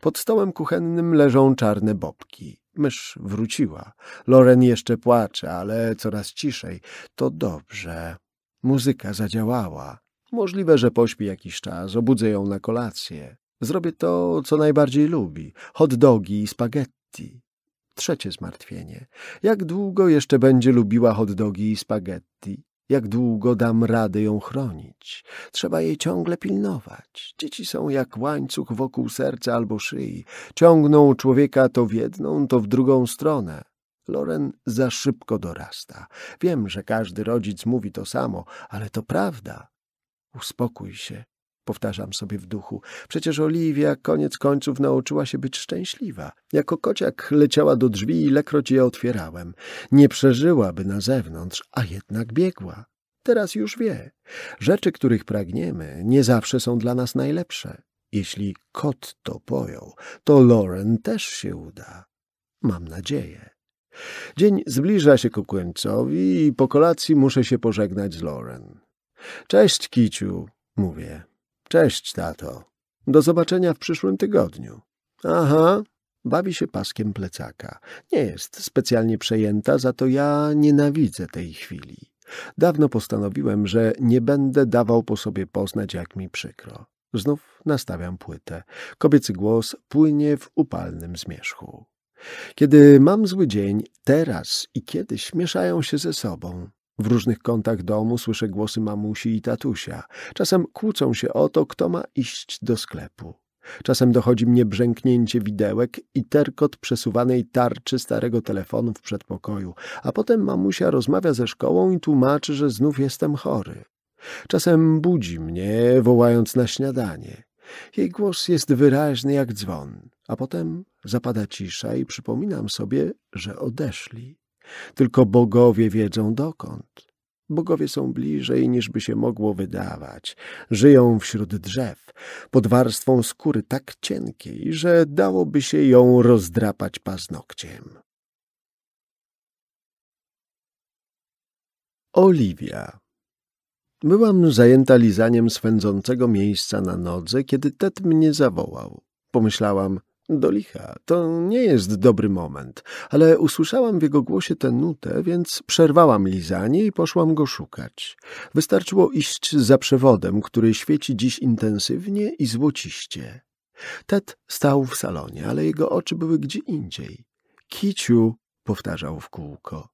Pod stołem kuchennym leżą czarne bobki. Mysz wróciła. Loren jeszcze płacze, ale coraz ciszej. To dobrze. Muzyka zadziałała. Możliwe, że pośpi jakiś czas, obudzę ją na kolację. Zrobię to, co najbardziej lubi. Hot dogi i spaghetti. Trzecie zmartwienie. Jak długo jeszcze będzie lubiła hot dogi i spaghetti? Jak długo dam radę ją chronić? Trzeba jej ciągle pilnować. Dzieci są jak łańcuch wokół serca albo szyi. Ciągną człowieka to w jedną, to w drugą stronę. Loren za szybko dorasta. Wiem, że każdy rodzic mówi to samo, ale to prawda. Uspokój się powtarzam sobie w duchu. Przecież Oliwia koniec końców nauczyła się być szczęśliwa. Jako kociak leciała do drzwi, ilekroć je otwierałem. Nie przeżyłaby na zewnątrz, a jednak biegła. Teraz już wie. Rzeczy, których pragniemy, nie zawsze są dla nas najlepsze. Jeśli kot to pojął, to Lauren też się uda. Mam nadzieję. Dzień zbliża się ku końcowi i po kolacji muszę się pożegnać z Lauren. Cześć, Kiciu, mówię. Cześć, tato. Do zobaczenia w przyszłym tygodniu. Aha, bawi się paskiem plecaka. Nie jest specjalnie przejęta, za to ja nienawidzę tej chwili. Dawno postanowiłem, że nie będę dawał po sobie poznać, jak mi przykro. Znów nastawiam płytę. Kobiecy głos płynie w upalnym zmierzchu. Kiedy mam zły dzień, teraz i kiedyś mieszają się ze sobą. W różnych kątach domu słyszę głosy mamusi i tatusia. Czasem kłócą się o to, kto ma iść do sklepu. Czasem dochodzi mnie brzęknięcie widełek i terkot przesuwanej tarczy starego telefonu w przedpokoju, a potem mamusia rozmawia ze szkołą i tłumaczy, że znów jestem chory. Czasem budzi mnie, wołając na śniadanie. Jej głos jest wyraźny jak dzwon, a potem zapada cisza i przypominam sobie, że odeszli. Tylko bogowie wiedzą dokąd. Bogowie są bliżej niż by się mogło wydawać. Żyją wśród drzew, pod warstwą skóry tak cienkiej, że dałoby się ją rozdrapać paznokciem. Oliwia Byłam zajęta lizaniem swędzącego miejsca na nodze, kiedy Ted mnie zawołał. Pomyślałam, do licha, to nie jest dobry moment, ale usłyszałam w jego głosie tę nutę, więc przerwałam lizanie i poszłam go szukać. Wystarczyło iść za przewodem, który świeci dziś intensywnie i złociście. Ted stał w salonie, ale jego oczy były gdzie indziej. Kiciu, powtarzał w kółko.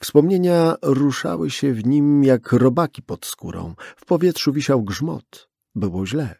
Wspomnienia ruszały się w nim jak robaki pod skórą. W powietrzu wisiał grzmot. Było źle.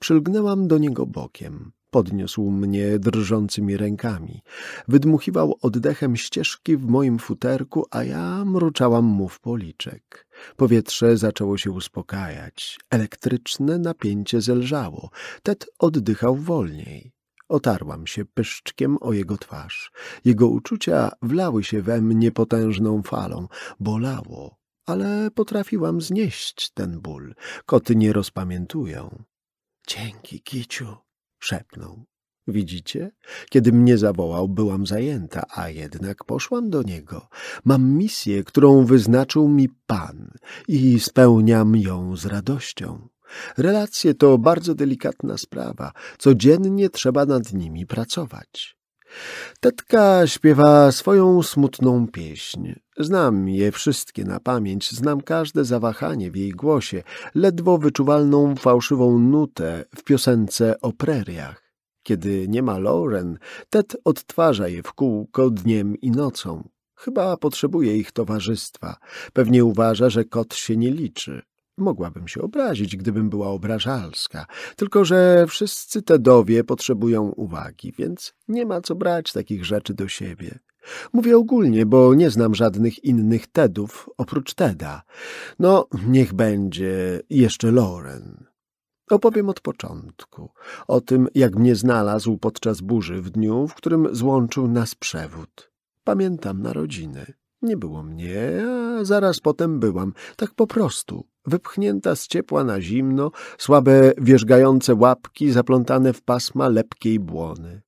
Przylgnęłam do niego bokiem podniósł mnie drżącymi rękami. Wydmuchiwał oddechem ścieżki w moim futerku, a ja mruczałam mu w policzek. Powietrze zaczęło się uspokajać. Elektryczne napięcie zelżało. Ted oddychał wolniej. Otarłam się pyszczkiem o jego twarz. Jego uczucia wlały się we mnie potężną falą. Bolało, ale potrafiłam znieść ten ból. Koty nie rozpamiętują. — Dzięki, Kiciu szepnął. Widzicie? Kiedy mnie zawołał, byłam zajęta, a jednak poszłam do niego. Mam misję, którą wyznaczył mi Pan i spełniam ją z radością. Relacje to bardzo delikatna sprawa. Codziennie trzeba nad nimi pracować. Tetka śpiewa swoją smutną pieśń. Znam je wszystkie na pamięć, znam każde zawahanie w jej głosie, ledwo wyczuwalną fałszywą nutę w piosence o preriach. Kiedy nie ma Lauren, Ted odtwarza je w kółko dniem i nocą. Chyba potrzebuje ich towarzystwa. Pewnie uważa, że kot się nie liczy. Mogłabym się obrazić, gdybym była obrażalska, tylko że wszyscy Tedowie potrzebują uwagi, więc nie ma co brać takich rzeczy do siebie. Mówię ogólnie, bo nie znam żadnych innych Tedów oprócz Teda. No, niech będzie jeszcze Loren. Opowiem od początku, o tym, jak mnie znalazł podczas burzy w dniu, w którym złączył nas przewód. Pamiętam narodziny. Nie było mnie, a zaraz potem byłam, tak po prostu, wypchnięta z ciepła na zimno, słabe wierzgające łapki zaplątane w pasma lepkiej błony.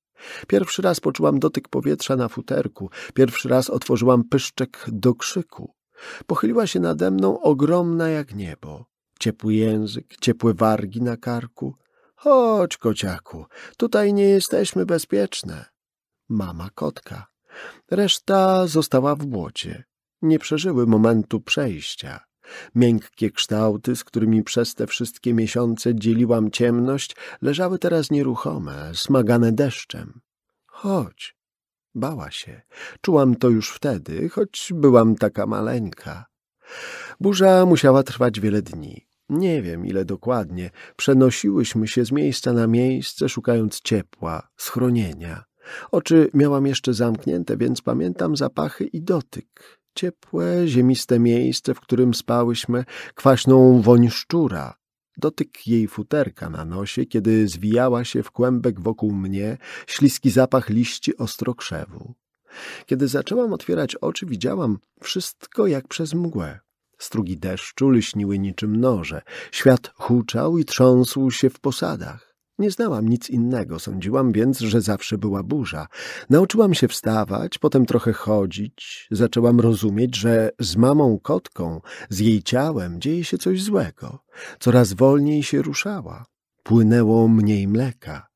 Pierwszy raz poczułam dotyk powietrza na futerku, pierwszy raz otworzyłam pyszczek do krzyku. Pochyliła się nade mną ogromna jak niebo. Ciepły język, ciepłe wargi na karku. Chodź, kociaku, tutaj nie jesteśmy bezpieczne. Mama kotka. Reszta została w błocie. Nie przeżyły momentu przejścia. Miękkie kształty, z którymi przez te wszystkie miesiące dzieliłam ciemność, leżały teraz nieruchome, smagane deszczem. Chodź. Bała się. Czułam to już wtedy, choć byłam taka maleńka. Burza musiała trwać wiele dni. Nie wiem, ile dokładnie. Przenosiłyśmy się z miejsca na miejsce, szukając ciepła, schronienia. Oczy miałam jeszcze zamknięte, więc pamiętam zapachy i dotyk. Ciepłe, ziemiste miejsce, w którym spałyśmy, kwaśną woń szczura, dotyk jej futerka na nosie, kiedy zwijała się w kłębek wokół mnie, śliski zapach liści ostrokrzewu. Kiedy zaczęłam otwierać oczy, widziałam wszystko jak przez mgłę. Strugi deszczu lśniły niczym noże, świat huczał i trząsł się w posadach. Nie znałam nic innego, sądziłam więc, że zawsze była burza. Nauczyłam się wstawać, potem trochę chodzić, zaczęłam rozumieć, że z mamą kotką, z jej ciałem dzieje się coś złego. Coraz wolniej się ruszała, płynęło mniej mleka.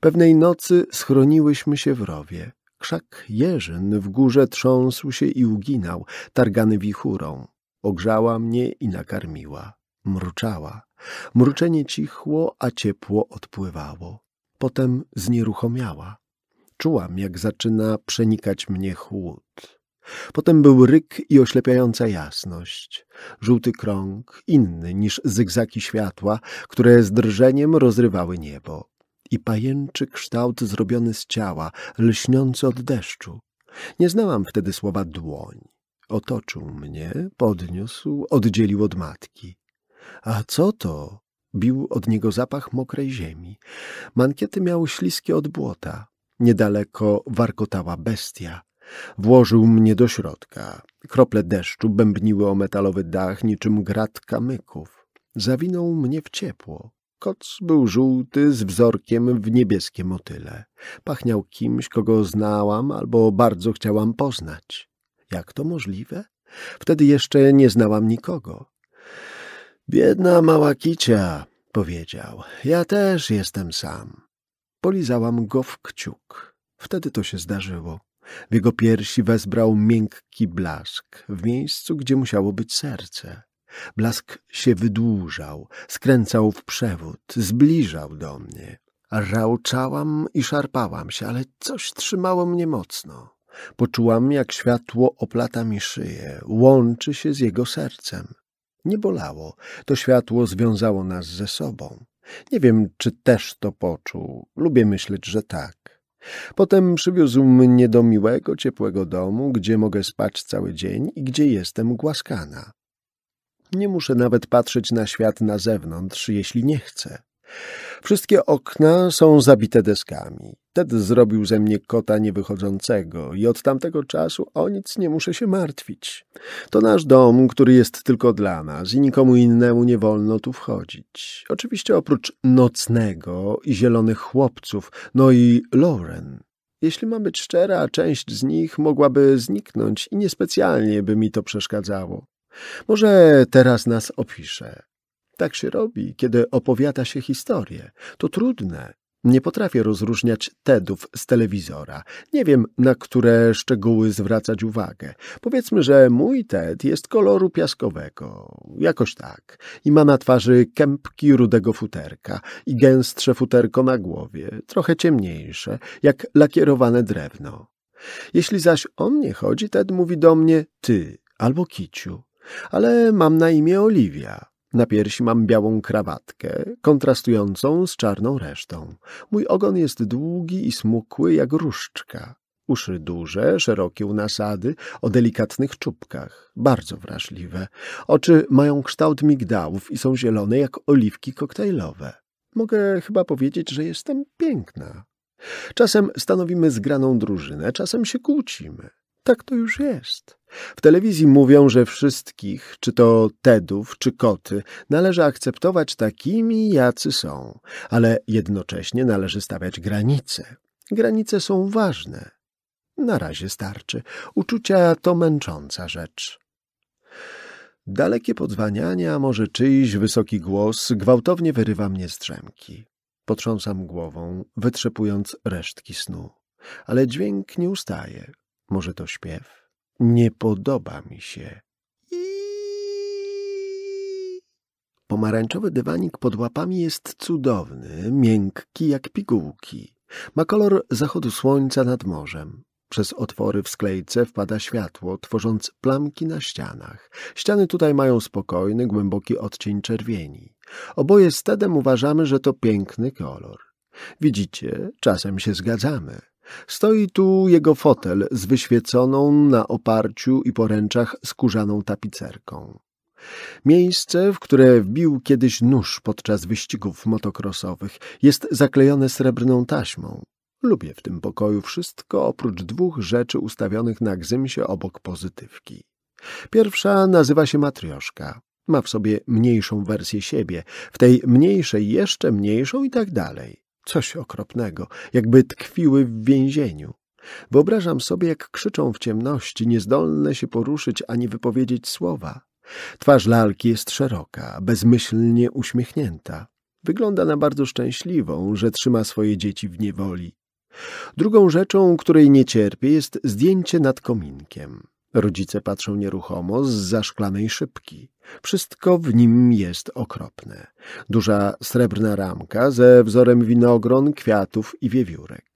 Pewnej nocy schroniłyśmy się w rowie. Krzak jeżyn w górze trząsł się i uginał, targany wichurą. Ogrzała mnie i nakarmiła. Mruczała. Mruczenie cichło, a ciepło odpływało. Potem znieruchomiała. Czułam, jak zaczyna przenikać mnie chłód. Potem był ryk i oślepiająca jasność. Żółty krąg, inny niż zygzaki światła, które z drżeniem rozrywały niebo. I pajęczy kształt zrobiony z ciała, lśniący od deszczu. Nie znałam wtedy słowa dłoń. Otoczył mnie, podniósł, oddzielił od matki. A co to? Bił od niego zapach mokrej ziemi. Mankiety miały śliskie od błota. Niedaleko warkotała bestia. Włożył mnie do środka. Krople deszczu bębniły o metalowy dach niczym grat kamyków. Zawinął mnie w ciepło. Koc był żółty z wzorkiem w niebieskie motyle. Pachniał kimś, kogo znałam albo bardzo chciałam poznać. Jak to możliwe? Wtedy jeszcze nie znałam nikogo. Biedna mała kicia, powiedział. Ja też jestem sam. Polizałam go w kciuk. Wtedy to się zdarzyło. W jego piersi wezbrał miękki blask, w miejscu, gdzie musiało być serce. Blask się wydłużał, skręcał w przewód, zbliżał do mnie. Rauczałam i szarpałam się, ale coś trzymało mnie mocno. Poczułam, jak światło oplata mi szyję, łączy się z jego sercem. Nie bolało. To światło związało nas ze sobą. Nie wiem, czy też to poczuł. Lubię myśleć, że tak. Potem przywiózł mnie do miłego, ciepłego domu, gdzie mogę spać cały dzień i gdzie jestem głaskana. Nie muszę nawet patrzeć na świat na zewnątrz, jeśli nie chcę. Wszystkie okna są zabite deskami. Ted zrobił ze mnie kota niewychodzącego i od tamtego czasu o nic nie muszę się martwić. To nasz dom, który jest tylko dla nas i nikomu innemu nie wolno tu wchodzić. Oczywiście oprócz nocnego i zielonych chłopców, no i Lauren. Jeśli mam być szczera, część z nich mogłaby zniknąć i niespecjalnie by mi to przeszkadzało. Może teraz nas opiszę. Tak się robi, kiedy opowiada się historię. To trudne. Nie potrafię rozróżniać TEDów z telewizora. Nie wiem, na które szczegóły zwracać uwagę. Powiedzmy, że mój TED jest koloru piaskowego. Jakoś tak. I ma na twarzy kępki rudego futerka i gęstsze futerko na głowie, trochę ciemniejsze, jak lakierowane drewno. Jeśli zaś o mnie chodzi, TED mówi do mnie ty albo kiciu. Ale mam na imię Oliwia. Na piersi mam białą krawatkę, kontrastującą z czarną resztą. Mój ogon jest długi i smukły jak różdżka. Uszy duże, szerokie u nasady, o delikatnych czubkach, bardzo wrażliwe. Oczy mają kształt migdałów i są zielone jak oliwki koktajlowe. Mogę chyba powiedzieć, że jestem piękna. Czasem stanowimy zgraną drużynę, czasem się kłócimy. Tak to już jest. W telewizji mówią, że wszystkich, czy to Tedów, czy koty, należy akceptować takimi, jacy są, ale jednocześnie należy stawiać granice. Granice są ważne. Na razie starczy. Uczucia to męcząca rzecz. Dalekie podzwaniania, może czyjś wysoki głos gwałtownie wyrywa mnie z drzemki. Potrząsam głową, wytrzepując resztki snu. Ale dźwięk nie ustaje. Może to śpiew? Nie podoba mi się. Pomarańczowy dywanik pod łapami jest cudowny, miękki jak pigułki. Ma kolor zachodu słońca nad morzem. Przez otwory w sklejce wpada światło, tworząc plamki na ścianach. Ściany tutaj mają spokojny, głęboki odcień czerwieni. Oboje z Tedem uważamy, że to piękny kolor. Widzicie, czasem się zgadzamy. Stoi tu jego fotel z wyświeconą na oparciu i poręczach skórzaną tapicerką. Miejsce, w które wbił kiedyś nóż podczas wyścigów motokrosowych, jest zaklejone srebrną taśmą. Lubię w tym pokoju wszystko oprócz dwóch rzeczy ustawionych na gzymsie obok pozytywki. Pierwsza nazywa się matrioszka. Ma w sobie mniejszą wersję siebie, w tej mniejszej jeszcze mniejszą i tak dalej. Coś okropnego, jakby tkwiły w więzieniu. Wyobrażam sobie, jak krzyczą w ciemności, niezdolne się poruszyć ani wypowiedzieć słowa. Twarz lalki jest szeroka, bezmyślnie uśmiechnięta. Wygląda na bardzo szczęśliwą, że trzyma swoje dzieci w niewoli. Drugą rzeczą, której nie cierpię, jest zdjęcie nad kominkiem. Rodzice patrzą nieruchomo z zaszklanej szybki. Wszystko w nim jest okropne. Duża srebrna ramka ze wzorem winogron, kwiatów i wiewiórek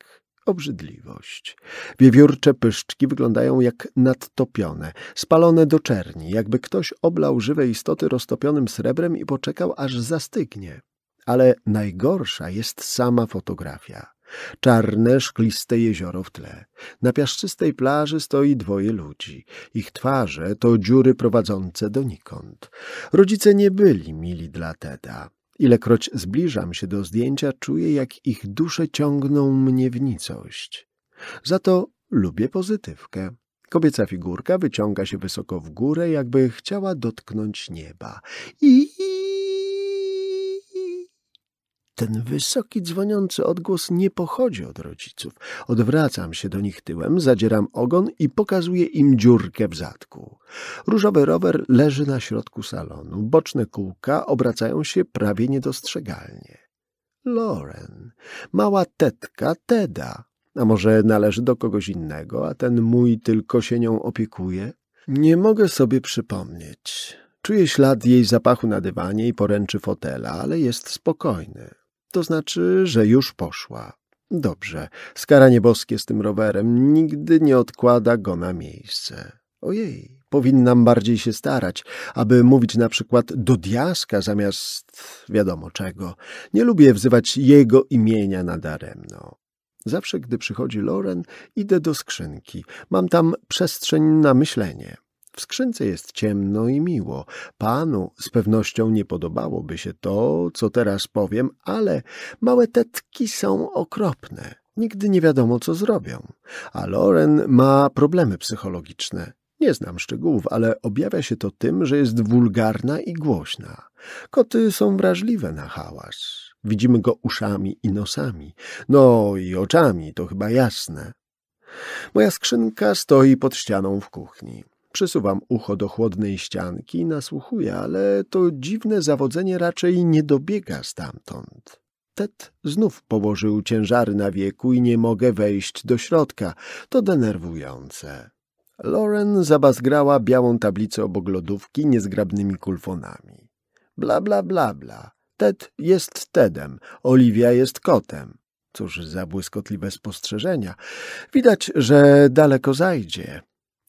obrzydliwość. Wiewiórcze pyszczki wyglądają jak nadtopione, spalone do czerni, jakby ktoś oblał żywe istoty roztopionym srebrem i poczekał, aż zastygnie. Ale najgorsza jest sama fotografia. Czarne, szkliste jezioro w tle. Na piaszczystej plaży stoi dwoje ludzi. Ich twarze to dziury prowadzące donikąd. Rodzice nie byli mili dla Teda. Ilekroć zbliżam się do zdjęcia, czuję, jak ich dusze ciągną mnie w nicość. Za to lubię pozytywkę. Kobieca figurka wyciąga się wysoko w górę, jakby chciała dotknąć nieba. I Ten wysoki, dzwoniący odgłos nie pochodzi od rodziców. Odwracam się do nich tyłem, zadzieram ogon i pokazuję im dziurkę w zadku. Różowy rower leży na środku salonu. Boczne kółka obracają się prawie niedostrzegalnie. Loren, mała tetka Teda. A może należy do kogoś innego, a ten mój tylko się nią opiekuje? Nie mogę sobie przypomnieć. Czuję ślad jej zapachu na dywanie i poręczy fotela, ale jest spokojny. To znaczy, że już poszła. Dobrze, skara nieboskie z tym rowerem nigdy nie odkłada go na miejsce. Ojej, powinnam bardziej się starać, aby mówić na przykład do diaska zamiast wiadomo czego. Nie lubię wzywać jego imienia nadaremno. Zawsze, gdy przychodzi Loren, idę do skrzynki. Mam tam przestrzeń na myślenie. W skrzynce jest ciemno i miło. Panu z pewnością nie podobałoby się to, co teraz powiem, ale małe tetki są okropne. Nigdy nie wiadomo, co zrobią. A Loren ma problemy psychologiczne. Nie znam szczegółów, ale objawia się to tym, że jest wulgarna i głośna. Koty są wrażliwe na hałas. Widzimy go uszami i nosami. No i oczami, to chyba jasne. Moja skrzynka stoi pod ścianą w kuchni. Przysuwam ucho do chłodnej ścianki i nasłuchuję, ale to dziwne zawodzenie raczej nie dobiega stamtąd. Ted znów położył ciężary na wieku i nie mogę wejść do środka. To denerwujące. Lauren zabazgrała białą tablicę obok lodówki niezgrabnymi kulfonami. Bla, bla, bla, bla. Ted jest Tedem, Oliwia jest kotem. Cóż za błyskotliwe spostrzeżenia. Widać, że daleko zajdzie.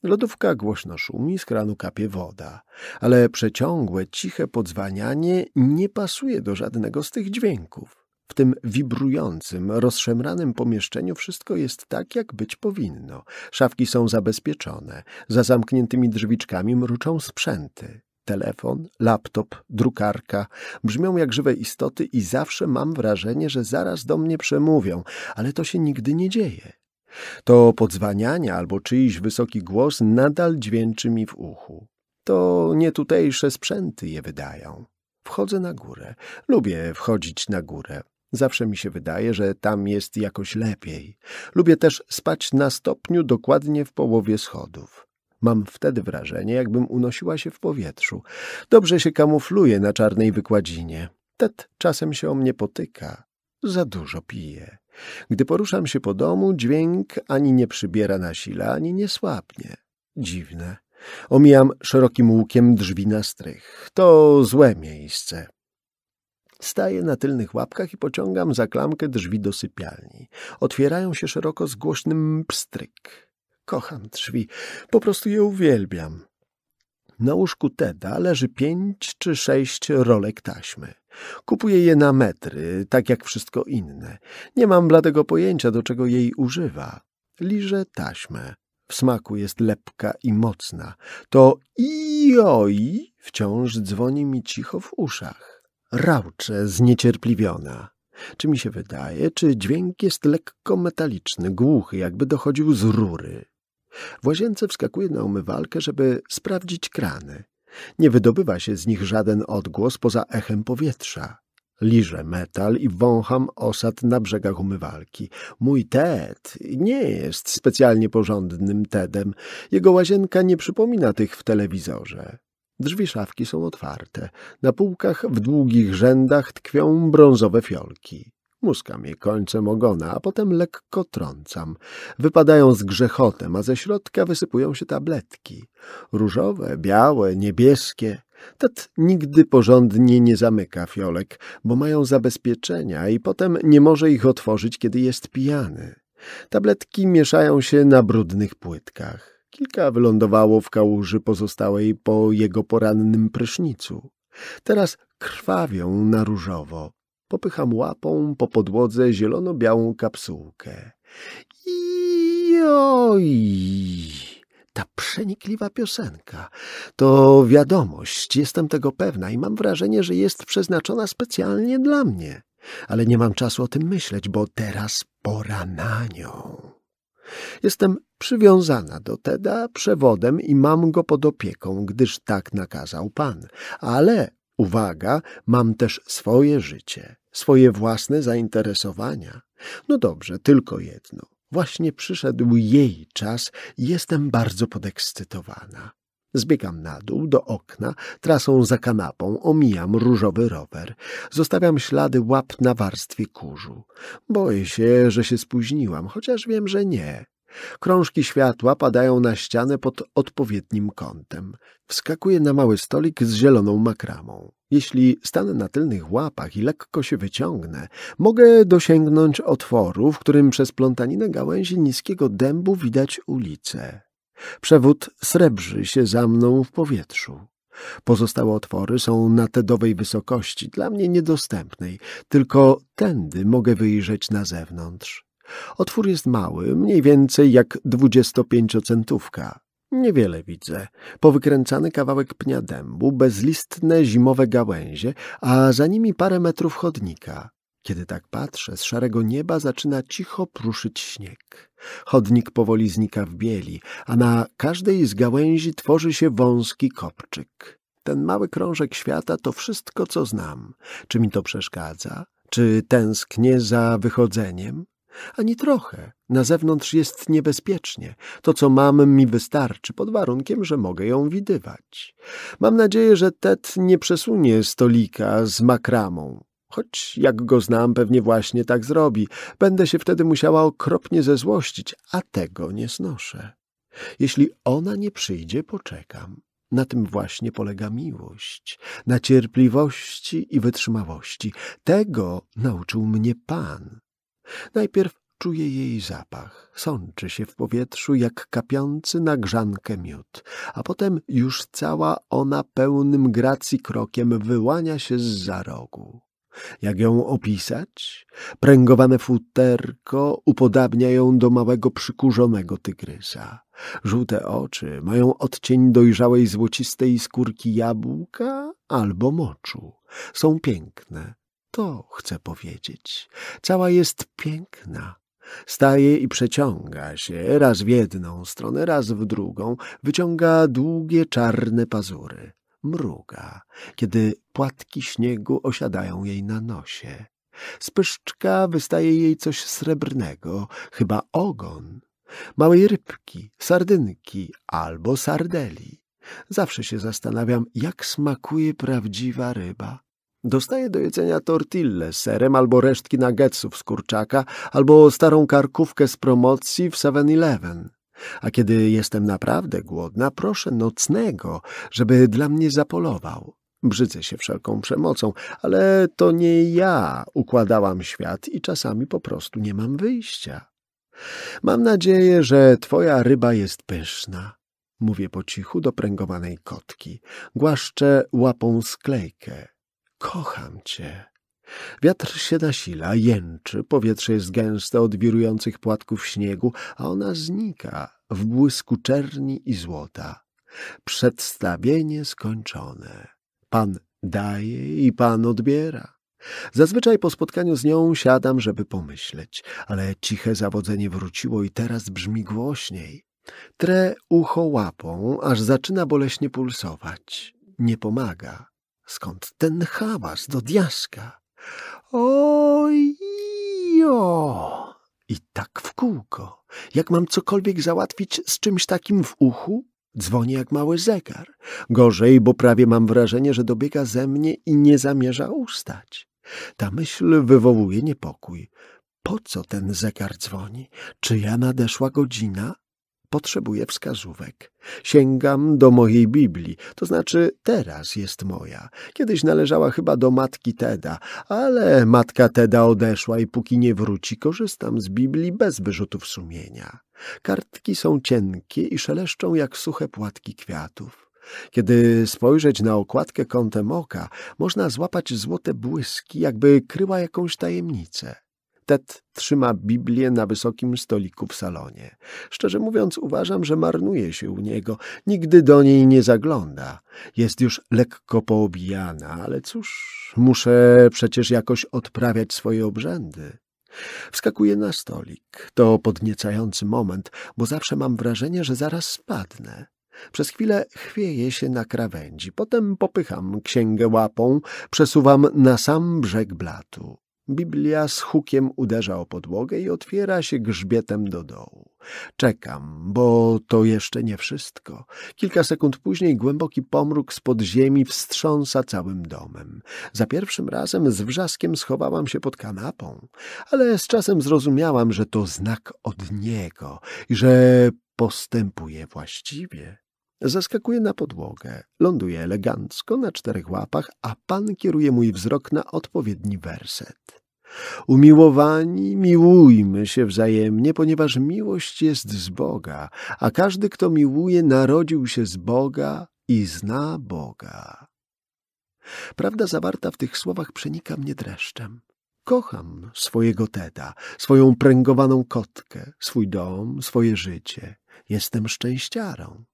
Lodówka głośno szumi, z kranu kapie woda, ale przeciągłe, ciche podzwanianie nie pasuje do żadnego z tych dźwięków. W tym wibrującym, rozszemranym pomieszczeniu wszystko jest tak, jak być powinno. Szafki są zabezpieczone, za zamkniętymi drzwiczkami mruczą sprzęty. Telefon, laptop, drukarka brzmią jak żywe istoty i zawsze mam wrażenie, że zaraz do mnie przemówią, ale to się nigdy nie dzieje. To podzwaniania albo czyjś wysoki głos nadal dźwięczy mi w uchu. To nie tutejsze sprzęty je wydają. Wchodzę na górę. Lubię wchodzić na górę. Zawsze mi się wydaje, że tam jest jakoś lepiej. Lubię też spać na stopniu dokładnie w połowie schodów. Mam wtedy wrażenie, jakbym unosiła się w powietrzu. Dobrze się kamufluje na czarnej wykładzinie. Ted czasem się o mnie potyka. Za dużo pije. Gdy poruszam się po domu, dźwięk ani nie przybiera na sile, ani nie słabnie. Dziwne. Omijam szerokim łukiem drzwi na strych. To złe miejsce. Staję na tylnych łapkach i pociągam za klamkę drzwi do sypialni. Otwierają się szeroko z głośnym pstryk. Kocham drzwi, po prostu je uwielbiam. Na łóżku Teda leży pięć czy sześć rolek taśmy. Kupuję je na metry, tak jak wszystko inne. Nie mam bladego pojęcia, do czego jej używa. Liże taśmę. W smaku jest lepka i mocna. To ioi wciąż dzwoni mi cicho w uszach. Raucze zniecierpliwiona. Czy mi się wydaje, czy dźwięk jest lekko metaliczny, głuchy, jakby dochodził z rury? W łazience wskakuje na umywalkę, żeby sprawdzić krany. Nie wydobywa się z nich żaden odgłos poza echem powietrza. Liżę metal i wącham osad na brzegach umywalki. Mój Ted nie jest specjalnie porządnym Tedem. Jego łazienka nie przypomina tych w telewizorze. Drzwi szafki są otwarte. Na półkach w długich rzędach tkwią brązowe fiolki. Muskam je końcem ogona, a potem lekko trącam. Wypadają z grzechotem, a ze środka wysypują się tabletki. Różowe, białe, niebieskie. Tat nigdy porządnie nie zamyka fiolek, bo mają zabezpieczenia i potem nie może ich otworzyć, kiedy jest pijany. Tabletki mieszają się na brudnych płytkach. Kilka wylądowało w kałuży pozostałej po jego porannym prysznicu. Teraz krwawią na różowo. Popycham łapą po podłodze zielono-białą kapsułkę. I oj! Ta przenikliwa piosenka. To wiadomość, jestem tego pewna i mam wrażenie, że jest przeznaczona specjalnie dla mnie. Ale nie mam czasu o tym myśleć, bo teraz pora na nią. Jestem przywiązana do Teda przewodem i mam go pod opieką, gdyż tak nakazał pan, ale Uwaga, mam też swoje życie, swoje własne zainteresowania. No dobrze, tylko jedno. Właśnie przyszedł jej czas i jestem bardzo podekscytowana. Zbiegam na dół do okna, trasą za kanapą omijam różowy rower. Zostawiam ślady łap na warstwie kurzu. Boję się, że się spóźniłam, chociaż wiem, że nie. Krążki światła padają na ścianę pod odpowiednim kątem. Wskakuję na mały stolik z zieloną makramą. Jeśli stanę na tylnych łapach i lekko się wyciągnę, mogę dosięgnąć otworu, w którym przez plątaninę gałęzi niskiego dębu widać ulicę. Przewód srebrzy się za mną w powietrzu. Pozostałe otwory są na tedowej wysokości, dla mnie niedostępnej. Tylko tędy mogę wyjrzeć na zewnątrz. Otwór jest mały, mniej więcej jak dwudziestopięciocentówka. Niewiele widzę. Powykręcany kawałek pnia dębu, bezlistne zimowe gałęzie, a za nimi parę metrów chodnika. Kiedy tak patrzę, z szarego nieba zaczyna cicho pruszyć śnieg. Chodnik powoli znika w bieli, a na każdej z gałęzi tworzy się wąski kopczyk. Ten mały krążek świata to wszystko, co znam. Czy mi to przeszkadza? Czy tęsknię za wychodzeniem? Ani trochę. Na zewnątrz jest niebezpiecznie. To, co mam, mi wystarczy, pod warunkiem, że mogę ją widywać. Mam nadzieję, że Ted nie przesunie stolika z makramą. Choć, jak go znam, pewnie właśnie tak zrobi. Będę się wtedy musiała okropnie zezłościć, a tego nie znoszę. Jeśli ona nie przyjdzie, poczekam. Na tym właśnie polega miłość, na cierpliwości i wytrzymałości. Tego nauczył mnie Pan. Najpierw czuje jej zapach, sączy się w powietrzu jak kapiący na grzankę miód, a potem już cała ona pełnym gracji krokiem wyłania się z za rogu. Jak ją opisać? Pręgowane futerko upodabnia ją do małego przykurzonego tygrysa. Żółte oczy mają odcień dojrzałej złocistej skórki jabłka albo moczu. Są piękne, to chcę powiedzieć. Cała jest piękna. Staje i przeciąga się, raz w jedną stronę, raz w drugą, wyciąga długie czarne pazury. Mruga, kiedy płatki śniegu osiadają jej na nosie. Z pyszczka wystaje jej coś srebrnego, chyba ogon. Małej rybki, sardynki albo sardeli. Zawsze się zastanawiam, jak smakuje prawdziwa ryba. Dostaję do jedzenia tortille z serem albo resztki nuggetsów z kurczaka albo starą karkówkę z promocji w 7-Eleven. A kiedy jestem naprawdę głodna, proszę nocnego, żeby dla mnie zapolował. Brzydzę się wszelką przemocą, ale to nie ja układałam świat i czasami po prostu nie mam wyjścia. Mam nadzieję, że twoja ryba jest pyszna. Mówię po cichu do pręgowanej kotki. Głaszczę łapą sklejkę. Kocham cię. Wiatr się nasila, jęczy, powietrze jest gęste od wirujących płatków śniegu, a ona znika w błysku czerni i złota. Przedstawienie skończone. Pan daje i pan odbiera. Zazwyczaj po spotkaniu z nią siadam, żeby pomyśleć, ale ciche zawodzenie wróciło i teraz brzmi głośniej. Tre ucho łapą, aż zaczyna boleśnie pulsować. Nie pomaga. Skąd ten hałas do diaska? Oj, I tak w kółko. Jak mam cokolwiek załatwić z czymś takim w uchu, dzwonię jak mały zegar. Gorzej, bo prawie mam wrażenie, że dobiega ze mnie i nie zamierza ustać. Ta myśl wywołuje niepokój. Po co ten zegar dzwoni? Czy ja nadeszła godzina? potrzebuję wskazówek. Sięgam do mojej Biblii, to znaczy teraz jest moja. Kiedyś należała chyba do matki Teda, ale matka Teda odeszła i póki nie wróci, korzystam z Biblii bez wyrzutów sumienia. Kartki są cienkie i szeleszczą jak suche płatki kwiatów. Kiedy spojrzeć na okładkę kątem oka, można złapać złote błyski, jakby kryła jakąś tajemnicę. Ted trzyma Biblię na wysokim stoliku w salonie. Szczerze mówiąc, uważam, że marnuje się u niego. Nigdy do niej nie zagląda. Jest już lekko poobijana, ale cóż, muszę przecież jakoś odprawiać swoje obrzędy. Wskakuje na stolik. To podniecający moment, bo zawsze mam wrażenie, że zaraz spadnę. Przez chwilę chwieję się na krawędzi, potem popycham księgę łapą, przesuwam na sam brzeg blatu. Biblia z hukiem uderza o podłogę i otwiera się grzbietem do dołu. Czekam, bo to jeszcze nie wszystko. Kilka sekund później głęboki pomruk z podziemi wstrząsa całym domem. Za pierwszym razem z wrzaskiem schowałam się pod kanapą, ale z czasem zrozumiałam, że to znak od niego i że postępuje właściwie. Zaskakuje na podłogę, ląduje elegancko na czterech łapach, a pan kieruje mój wzrok na odpowiedni werset. Umiłowani, miłujmy się wzajemnie, ponieważ miłość jest z Boga, a każdy, kto miłuje, narodził się z Boga i zna Boga. Prawda zawarta w tych słowach przenika mnie dreszczem. Kocham swojego Teda, swoją pręgowaną kotkę, swój dom, swoje życie. Jestem szczęściarą.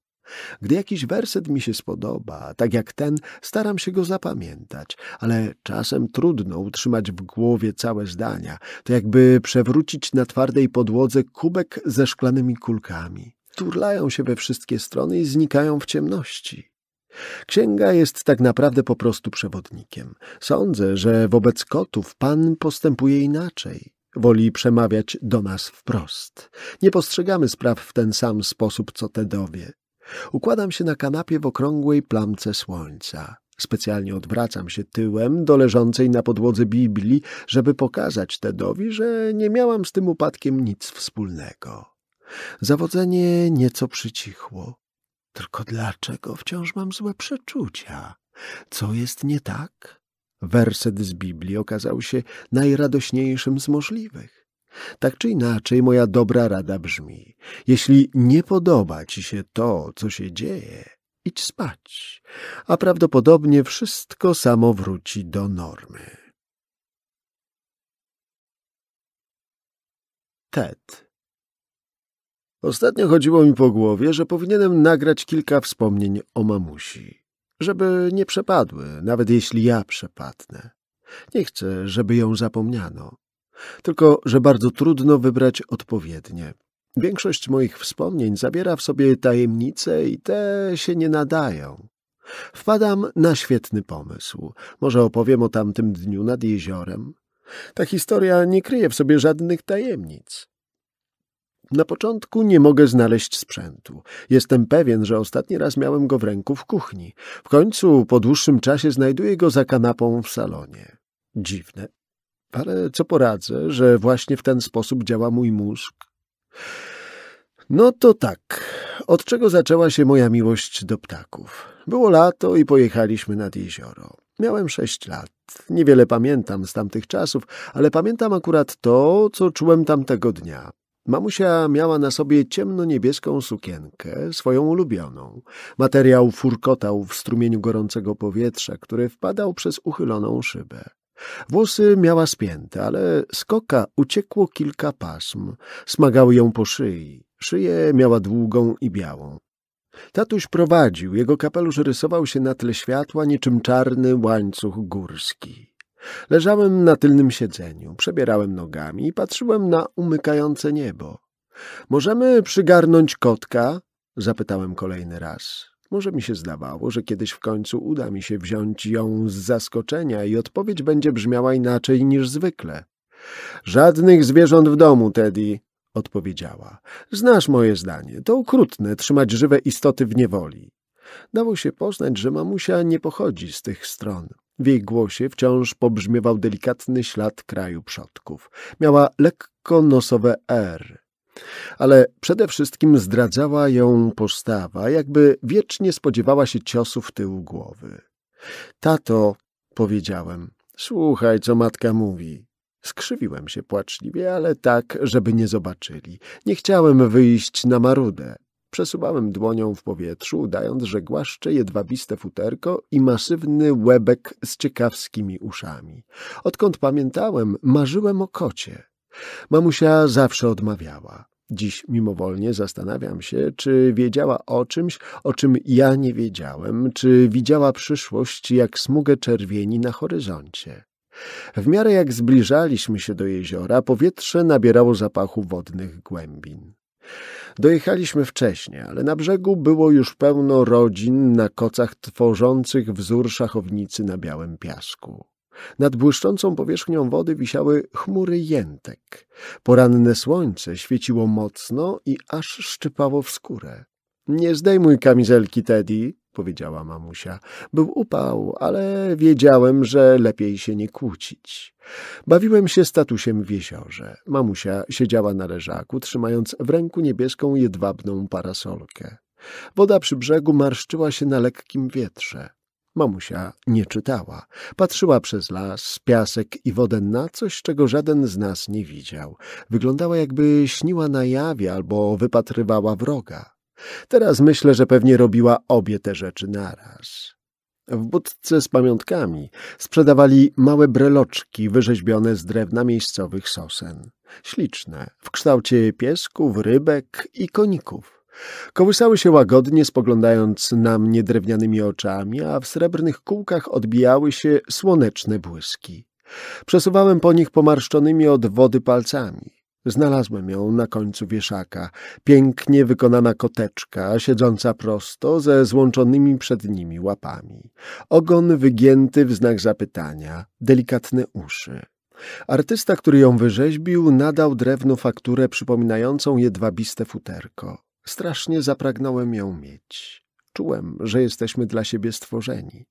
Gdy jakiś werset mi się spodoba, tak jak ten, staram się go zapamiętać, ale czasem trudno utrzymać w głowie całe zdania. To jakby przewrócić na twardej podłodze kubek ze szklanymi kulkami. Turlają się we wszystkie strony i znikają w ciemności. Księga jest tak naprawdę po prostu przewodnikiem. Sądzę, że wobec kotów Pan postępuje inaczej woli przemawiać do nas wprost. Nie postrzegamy spraw w ten sam sposób, co te dowie. Układam się na kanapie w okrągłej plamce słońca. Specjalnie odwracam się tyłem do leżącej na podłodze Biblii, żeby pokazać Tedowi, że nie miałam z tym upadkiem nic wspólnego. Zawodzenie nieco przycichło. Tylko dlaczego wciąż mam złe przeczucia? Co jest nie tak? Werset z Biblii okazał się najradośniejszym z możliwych. Tak czy inaczej, moja dobra rada brzmi: jeśli nie podoba ci się to, co się dzieje, idź spać, a prawdopodobnie wszystko samo wróci do normy. Ted. Ostatnio chodziło mi po głowie, że powinienem nagrać kilka wspomnień o mamusi, żeby nie przepadły, nawet jeśli ja przepadnę. Nie chcę, żeby ją zapomniano tylko że bardzo trudno wybrać odpowiednie. Większość moich wspomnień zabiera w sobie tajemnice i te się nie nadają. Wpadam na świetny pomysł. Może opowiem o tamtym dniu nad jeziorem. Ta historia nie kryje w sobie żadnych tajemnic. Na początku nie mogę znaleźć sprzętu. Jestem pewien, że ostatni raz miałem go w ręku w kuchni. W końcu po dłuższym czasie znajduję go za kanapą w salonie. Dziwne. Ale co poradzę, że właśnie w ten sposób działa mój mózg? No to tak. Od czego zaczęła się moja miłość do ptaków? Było lato i pojechaliśmy nad jezioro. Miałem sześć lat. Niewiele pamiętam z tamtych czasów, ale pamiętam akurat to, co czułem tamtego dnia. Mamusia miała na sobie ciemno-niebieską sukienkę, swoją ulubioną. Materiał furkotał w strumieniu gorącego powietrza, który wpadał przez uchyloną szybę. Włosy miała spięte, ale z koka uciekło kilka pasm. Smagały ją po szyi. Szyję miała długą i białą. Tatuś prowadził, jego kapelusz rysował się na tle światła niczym czarny łańcuch górski. Leżałem na tylnym siedzeniu, przebierałem nogami i patrzyłem na umykające niebo. — Możemy przygarnąć kotka? — zapytałem kolejny raz. Może mi się zdawało, że kiedyś w końcu uda mi się wziąć ją z zaskoczenia i odpowiedź będzie brzmiała inaczej niż zwykle. Żadnych zwierząt w domu, Teddy, odpowiedziała. Znasz moje zdanie. To okrutne trzymać żywe istoty w niewoli. Dało się poznać, że mamusia nie pochodzi z tych stron. W jej głosie wciąż pobrzmiewał delikatny ślad kraju przodków. Miała lekko nosowe R ale przede wszystkim zdradzała ją postawa, jakby wiecznie spodziewała się ciosu w tył głowy. Tato, powiedziałem, słuchaj, co matka mówi. Skrzywiłem się płaczliwie, ale tak, żeby nie zobaczyli. Nie chciałem wyjść na marudę. Przesuwałem dłonią w powietrzu, udając, że głaszczę jedwabiste futerko i masywny łebek z ciekawskimi uszami. Odkąd pamiętałem, marzyłem o kocie. Mamusia zawsze odmawiała. Dziś mimowolnie zastanawiam się, czy wiedziała o czymś, o czym ja nie wiedziałem, czy widziała przyszłość jak smugę czerwieni na horyzoncie. W miarę jak zbliżaliśmy się do jeziora, powietrze nabierało zapachu wodnych głębin. Dojechaliśmy wcześnie, ale na brzegu było już pełno rodzin na kocach tworzących wzór szachownicy na białym piasku. Nad błyszczącą powierzchnią wody wisiały chmury jętek. Poranne słońce świeciło mocno i aż szczypało w skórę. — Nie zdejmuj kamizelki, Teddy — powiedziała mamusia. Był upał, ale wiedziałem, że lepiej się nie kłócić. Bawiłem się statusiem w jeziorze. Mamusia siedziała na leżaku, trzymając w ręku niebieską jedwabną parasolkę. Woda przy brzegu marszczyła się na lekkim wietrze. Mamusia nie czytała. Patrzyła przez las, piasek i wodę na coś, czego żaden z nas nie widział. Wyglądała jakby śniła na jawie albo wypatrywała wroga. Teraz myślę, że pewnie robiła obie te rzeczy naraz. W budce z pamiątkami sprzedawali małe breloczki wyrzeźbione z drewna miejscowych sosen. Śliczne, w kształcie piesków, rybek i koników. Kołysały się łagodnie, spoglądając na mnie drewnianymi oczami, a w srebrnych kółkach odbijały się słoneczne błyski. Przesuwałem po nich pomarszczonymi od wody palcami. Znalazłem ją na końcu wieszaka, pięknie wykonana koteczka, siedząca prosto ze złączonymi przed nimi łapami. Ogon wygięty w znak zapytania, delikatne uszy. Artysta, który ją wyrzeźbił, nadał drewnu fakturę przypominającą jedwabiste futerko. Strasznie zapragnąłem ją mieć. Czułem, że jesteśmy dla siebie stworzeni.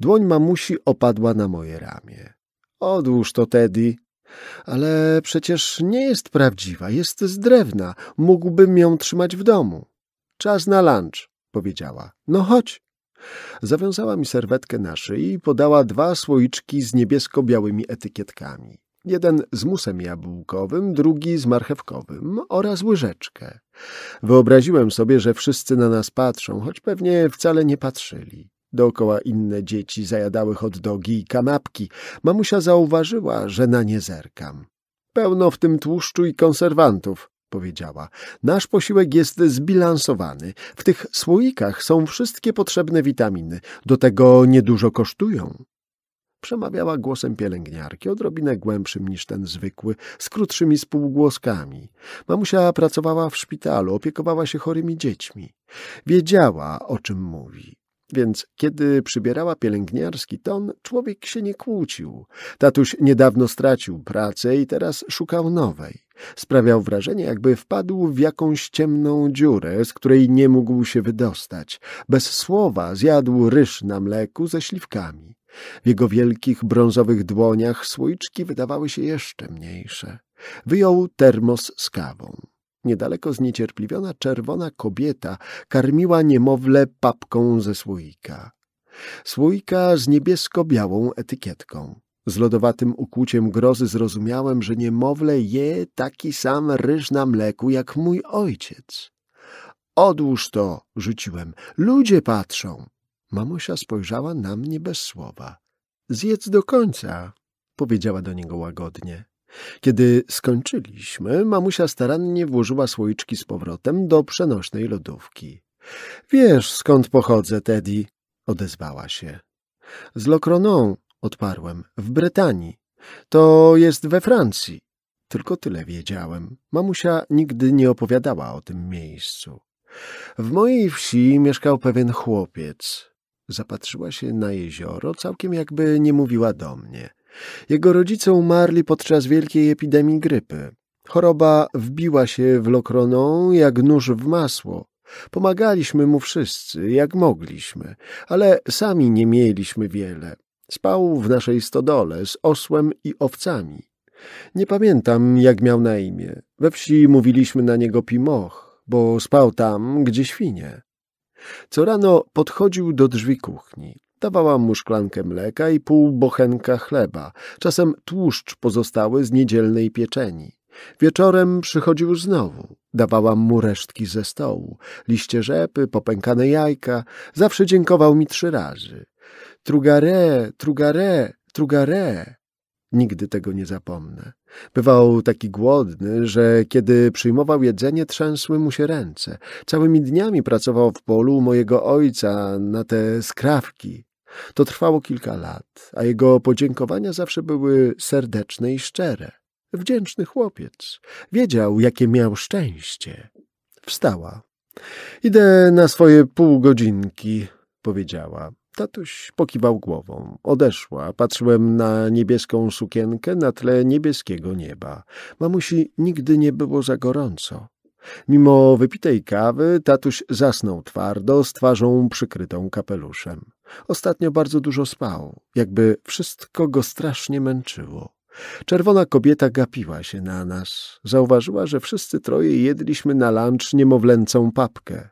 Dłoń mamusi opadła na moje ramię. Odłóż to, Teddy. Ale przecież nie jest prawdziwa, jest z drewna. Mógłbym ją trzymać w domu. Czas na lunch, powiedziała. No chodź. Zawiązała mi serwetkę na szyi i podała dwa słoiczki z niebiesko-białymi etykietkami. Jeden z musem jabłkowym, drugi z marchewkowym oraz łyżeczkę. Wyobraziłem sobie, że wszyscy na nas patrzą, choć pewnie wcale nie patrzyli. Dookoła inne dzieci zajadały dogi i kanapki. Mamusia zauważyła, że na nie zerkam. Pełno w tym tłuszczu i konserwantów, powiedziała. Nasz posiłek jest zbilansowany. W tych słoikach są wszystkie potrzebne witaminy. Do tego niedużo kosztują. Przemawiała głosem pielęgniarki, odrobinę głębszym niż ten zwykły, z krótszymi spółgłoskami. Mamusia pracowała w szpitalu, opiekowała się chorymi dziećmi. Wiedziała, o czym mówi. Więc kiedy przybierała pielęgniarski ton, człowiek się nie kłócił. Tatuś niedawno stracił pracę i teraz szukał nowej. Sprawiał wrażenie, jakby wpadł w jakąś ciemną dziurę, z której nie mógł się wydostać. Bez słowa zjadł ryż na mleku ze śliwkami. W jego wielkich brązowych dłoniach słoiczki wydawały się jeszcze mniejsze. Wyjął termos z kawą. Niedaleko zniecierpliwiona czerwona kobieta karmiła niemowlę papką ze słoika. Słoika z niebiesko-białą etykietką. Z lodowatym ukłuciem grozy zrozumiałem, że niemowlę je taki sam ryż na mleku jak mój ojciec. Odłóż to, rzuciłem. Ludzie patrzą. Mamusia spojrzała na mnie bez słowa. Zjedz do końca, powiedziała do niego łagodnie. Kiedy skończyliśmy, mamusia starannie włożyła słoiczki z powrotem do przenośnej lodówki. Wiesz, skąd pochodzę, Teddy, odezwała się. Z Locronon, odparłem, w Brytanii. To jest we Francji. Tylko tyle wiedziałem. Mamusia nigdy nie opowiadała o tym miejscu. W mojej wsi mieszkał pewien chłopiec. Zapatrzyła się na jezioro, całkiem jakby nie mówiła do mnie. Jego rodzice umarli podczas wielkiej epidemii grypy. Choroba wbiła się w Lokroną jak nóż w masło. Pomagaliśmy mu wszyscy, jak mogliśmy, ale sami nie mieliśmy wiele. Spał w naszej stodole z osłem i owcami. Nie pamiętam, jak miał na imię. We wsi mówiliśmy na niego Pimoch, bo spał tam, gdzie świnie. Co rano podchodził do drzwi kuchni. Dawałam mu szklankę mleka i pół bochenka chleba, czasem tłuszcz pozostały z niedzielnej pieczeni. Wieczorem przychodził znowu. Dawałam mu resztki ze stołu, liście rzepy, popękane jajka. Zawsze dziękował mi trzy razy. Trugare, trugare, trugare. Nigdy tego nie zapomnę. Bywał taki głodny, że kiedy przyjmował jedzenie, trzęsły mu się ręce. Całymi dniami pracował w polu mojego ojca na te skrawki. To trwało kilka lat, a jego podziękowania zawsze były serdeczne i szczere. Wdzięczny chłopiec. Wiedział, jakie miał szczęście. Wstała. Idę na swoje pół godzinki powiedziała. Tatuś pokiwał głową. Odeszła. Patrzyłem na niebieską sukienkę na tle niebieskiego nieba. Mamusi nigdy nie było za gorąco. Mimo wypitej kawy tatuś zasnął twardo, z twarzą przykrytą kapeluszem. Ostatnio bardzo dużo spał, jakby wszystko go strasznie męczyło. Czerwona kobieta gapiła się na nas. Zauważyła, że wszyscy troje jedliśmy na lunch niemowlęcą papkę.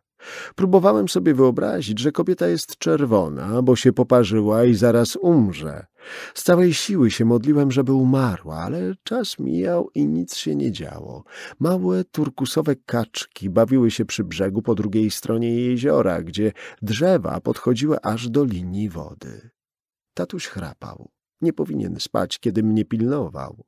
Próbowałem sobie wyobrazić, że kobieta jest czerwona, bo się poparzyła i zaraz umrze. Z całej siły się modliłem, żeby umarła, ale czas mijał i nic się nie działo. Małe turkusowe kaczki bawiły się przy brzegu po drugiej stronie jeziora, gdzie drzewa podchodziły aż do linii wody. Tatuś chrapał. Nie powinien spać, kiedy mnie pilnował.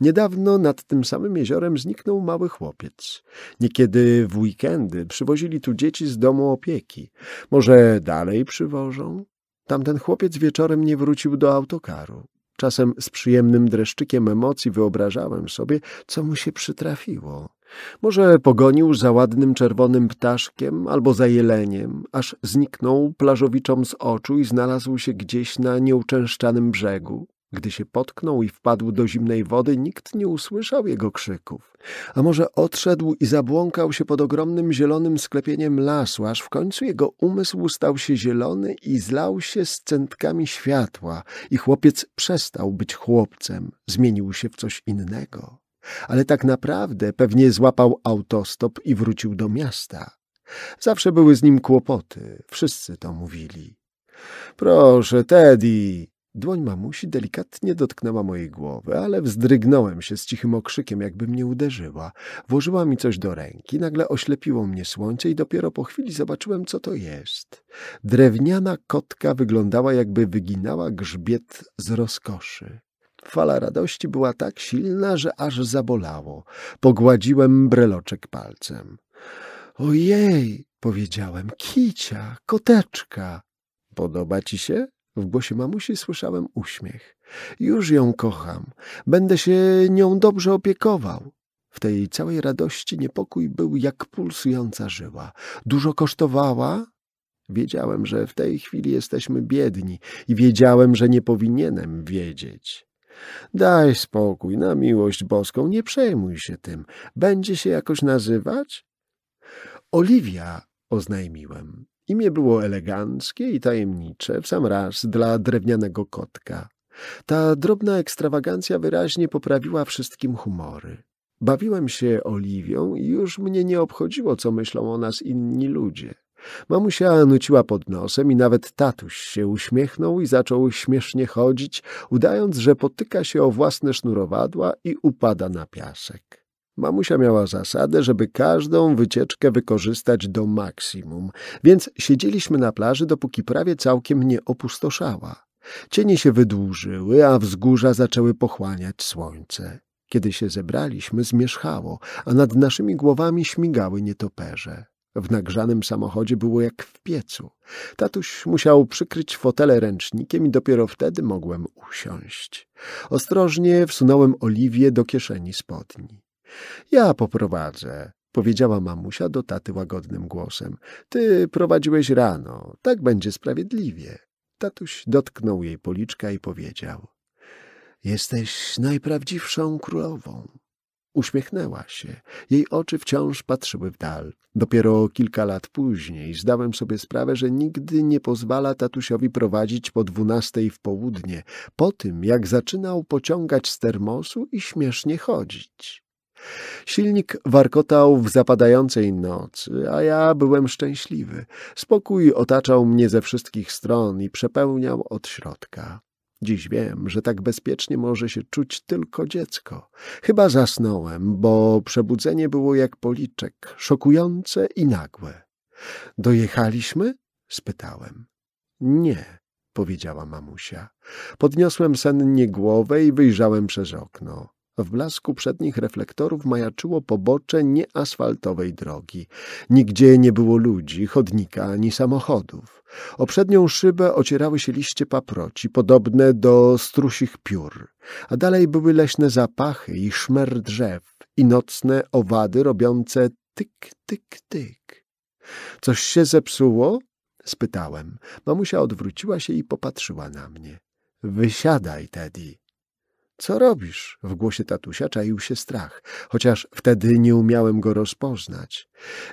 Niedawno nad tym samym jeziorem zniknął mały chłopiec. Niekiedy w weekendy przywozili tu dzieci z domu opieki. Może dalej przywożą? Tamten chłopiec wieczorem nie wrócił do autokaru. Czasem z przyjemnym dreszczykiem emocji wyobrażałem sobie, co mu się przytrafiło. Może pogonił za ładnym czerwonym ptaszkiem albo za jeleniem, aż zniknął plażowiczom z oczu i znalazł się gdzieś na nieuczęszczanym brzegu. Gdy się potknął i wpadł do zimnej wody, nikt nie usłyszał jego krzyków. A może odszedł i zabłąkał się pod ogromnym zielonym sklepieniem lasu, aż w końcu jego umysł stał się zielony i zlał się z centkami światła i chłopiec przestał być chłopcem, zmienił się w coś innego. Ale tak naprawdę pewnie złapał autostop i wrócił do miasta. Zawsze były z nim kłopoty, wszyscy to mówili. Proszę, Teddy, Dłoń mamusi delikatnie dotknęła mojej głowy, ale wzdrygnąłem się z cichym okrzykiem, jakby mnie uderzyła. Włożyła mi coś do ręki, nagle oślepiło mnie słońce i dopiero po chwili zobaczyłem, co to jest. Drewniana kotka wyglądała, jakby wyginała grzbiet z rozkoszy. Fala radości była tak silna, że aż zabolało. Pogładziłem breloczek palcem. Ojej, powiedziałem, kicia, koteczka. Podoba ci się? W głosie mamusi słyszałem uśmiech. Już ją kocham. Będę się nią dobrze opiekował. W tej całej radości niepokój był jak pulsująca żyła. Dużo kosztowała? Wiedziałem, że w tej chwili jesteśmy biedni i wiedziałem, że nie powinienem wiedzieć. Daj spokój, na miłość boską, nie przejmuj się tym. Będzie się jakoś nazywać? Oliwia, oznajmiłem. Imię było eleganckie i tajemnicze, w sam raz dla drewnianego kotka. Ta drobna ekstrawagancja wyraźnie poprawiła wszystkim humory. Bawiłem się Oliwią i już mnie nie obchodziło, co myślą o nas inni ludzie. Mamusia nuciła pod nosem i nawet tatuś się uśmiechnął i zaczął śmiesznie chodzić, udając, że potyka się o własne sznurowadła i upada na piasek. Mamusia miała zasadę, żeby każdą wycieczkę wykorzystać do maksimum, więc siedzieliśmy na plaży, dopóki prawie całkiem nie opustoszała. Cienie się wydłużyły, a wzgórza zaczęły pochłaniać słońce. Kiedy się zebraliśmy, zmierzchało, a nad naszymi głowami śmigały nietoperze. W nagrzanym samochodzie było jak w piecu. Tatuś musiał przykryć fotele ręcznikiem i dopiero wtedy mogłem usiąść. Ostrożnie wsunąłem Oliwię do kieszeni spodni. Ja poprowadzę, powiedziała mamusia do taty łagodnym głosem. Ty prowadziłeś rano, tak będzie sprawiedliwie. Tatuś dotknął jej policzka i powiedział. Jesteś najprawdziwszą królową. Uśmiechnęła się. Jej oczy wciąż patrzyły w dal. Dopiero kilka lat później zdałem sobie sprawę, że nigdy nie pozwala tatusiowi prowadzić po dwunastej w południe, po tym jak zaczynał pociągać z termosu i śmiesznie chodzić. Silnik warkotał w zapadającej nocy, a ja byłem szczęśliwy. Spokój otaczał mnie ze wszystkich stron i przepełniał od środka. Dziś wiem, że tak bezpiecznie może się czuć tylko dziecko. Chyba zasnąłem, bo przebudzenie było jak policzek, szokujące i nagłe. Dojechaliśmy? spytałem. Nie, powiedziała mamusia. Podniosłem sennie głowę i wyjrzałem przez okno. W blasku przednich reflektorów majaczyło pobocze nieasfaltowej drogi. Nigdzie nie było ludzi, chodnika ani samochodów. O przednią szybę ocierały się liście paproci, podobne do strusich piór, a dalej były leśne zapachy i szmer drzew i nocne owady robiące tyk, tyk, tyk. Coś się zepsuło? spytałem. Mamusia odwróciła się i popatrzyła na mnie. Wysiadaj, Teddy. Co robisz? W głosie tatusia czaił się strach, chociaż wtedy nie umiałem go rozpoznać.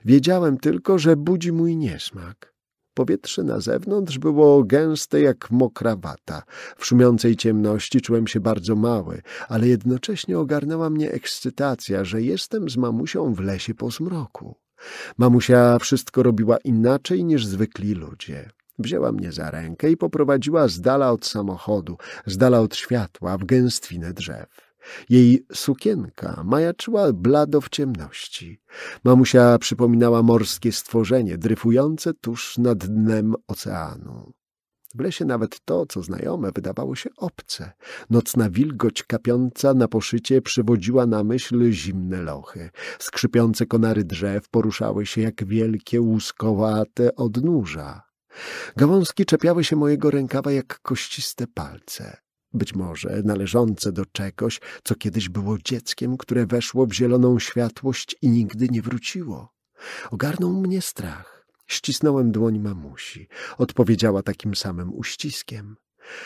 Wiedziałem tylko, że budzi mój niesmak. Powietrze na zewnątrz było gęste jak mokra wata. W szumiącej ciemności czułem się bardzo mały, ale jednocześnie ogarnęła mnie ekscytacja, że jestem z mamusią w lesie po zmroku. Mamusia wszystko robiła inaczej niż zwykli ludzie. Wzięła mnie za rękę i poprowadziła z dala od samochodu, z dala od światła, w gęstwinę drzew. Jej sukienka majaczyła blado w ciemności. Mamusia przypominała morskie stworzenie dryfujące tuż nad dnem oceanu. W lesie nawet to, co znajome, wydawało się obce. Nocna wilgoć kapiąca na poszycie przywodziła na myśl zimne lochy. Skrzypiące konary drzew poruszały się jak wielkie, łuskowate odnóża. Gałązki czepiały się mojego rękawa jak kościste palce. Być może należące do czegoś, co kiedyś było dzieckiem, które weszło w zieloną światłość i nigdy nie wróciło. Ogarnął mnie strach. Ścisnąłem dłoń mamusi. Odpowiedziała takim samym uściskiem.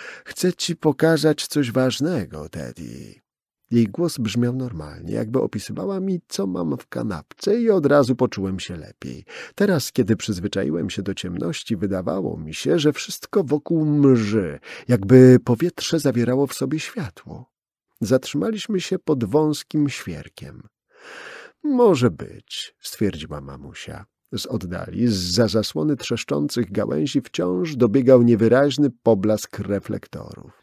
— Chcę ci pokazać coś ważnego, Teddy. Jej głos brzmiał normalnie, jakby opisywała mi, co mam w kanapce i od razu poczułem się lepiej. Teraz, kiedy przyzwyczaiłem się do ciemności, wydawało mi się, że wszystko wokół mrzy, jakby powietrze zawierało w sobie światło. Zatrzymaliśmy się pod wąskim świerkiem. Może być, stwierdziła mamusia. Z oddali, za zasłony trzeszczących gałęzi wciąż dobiegał niewyraźny poblask reflektorów.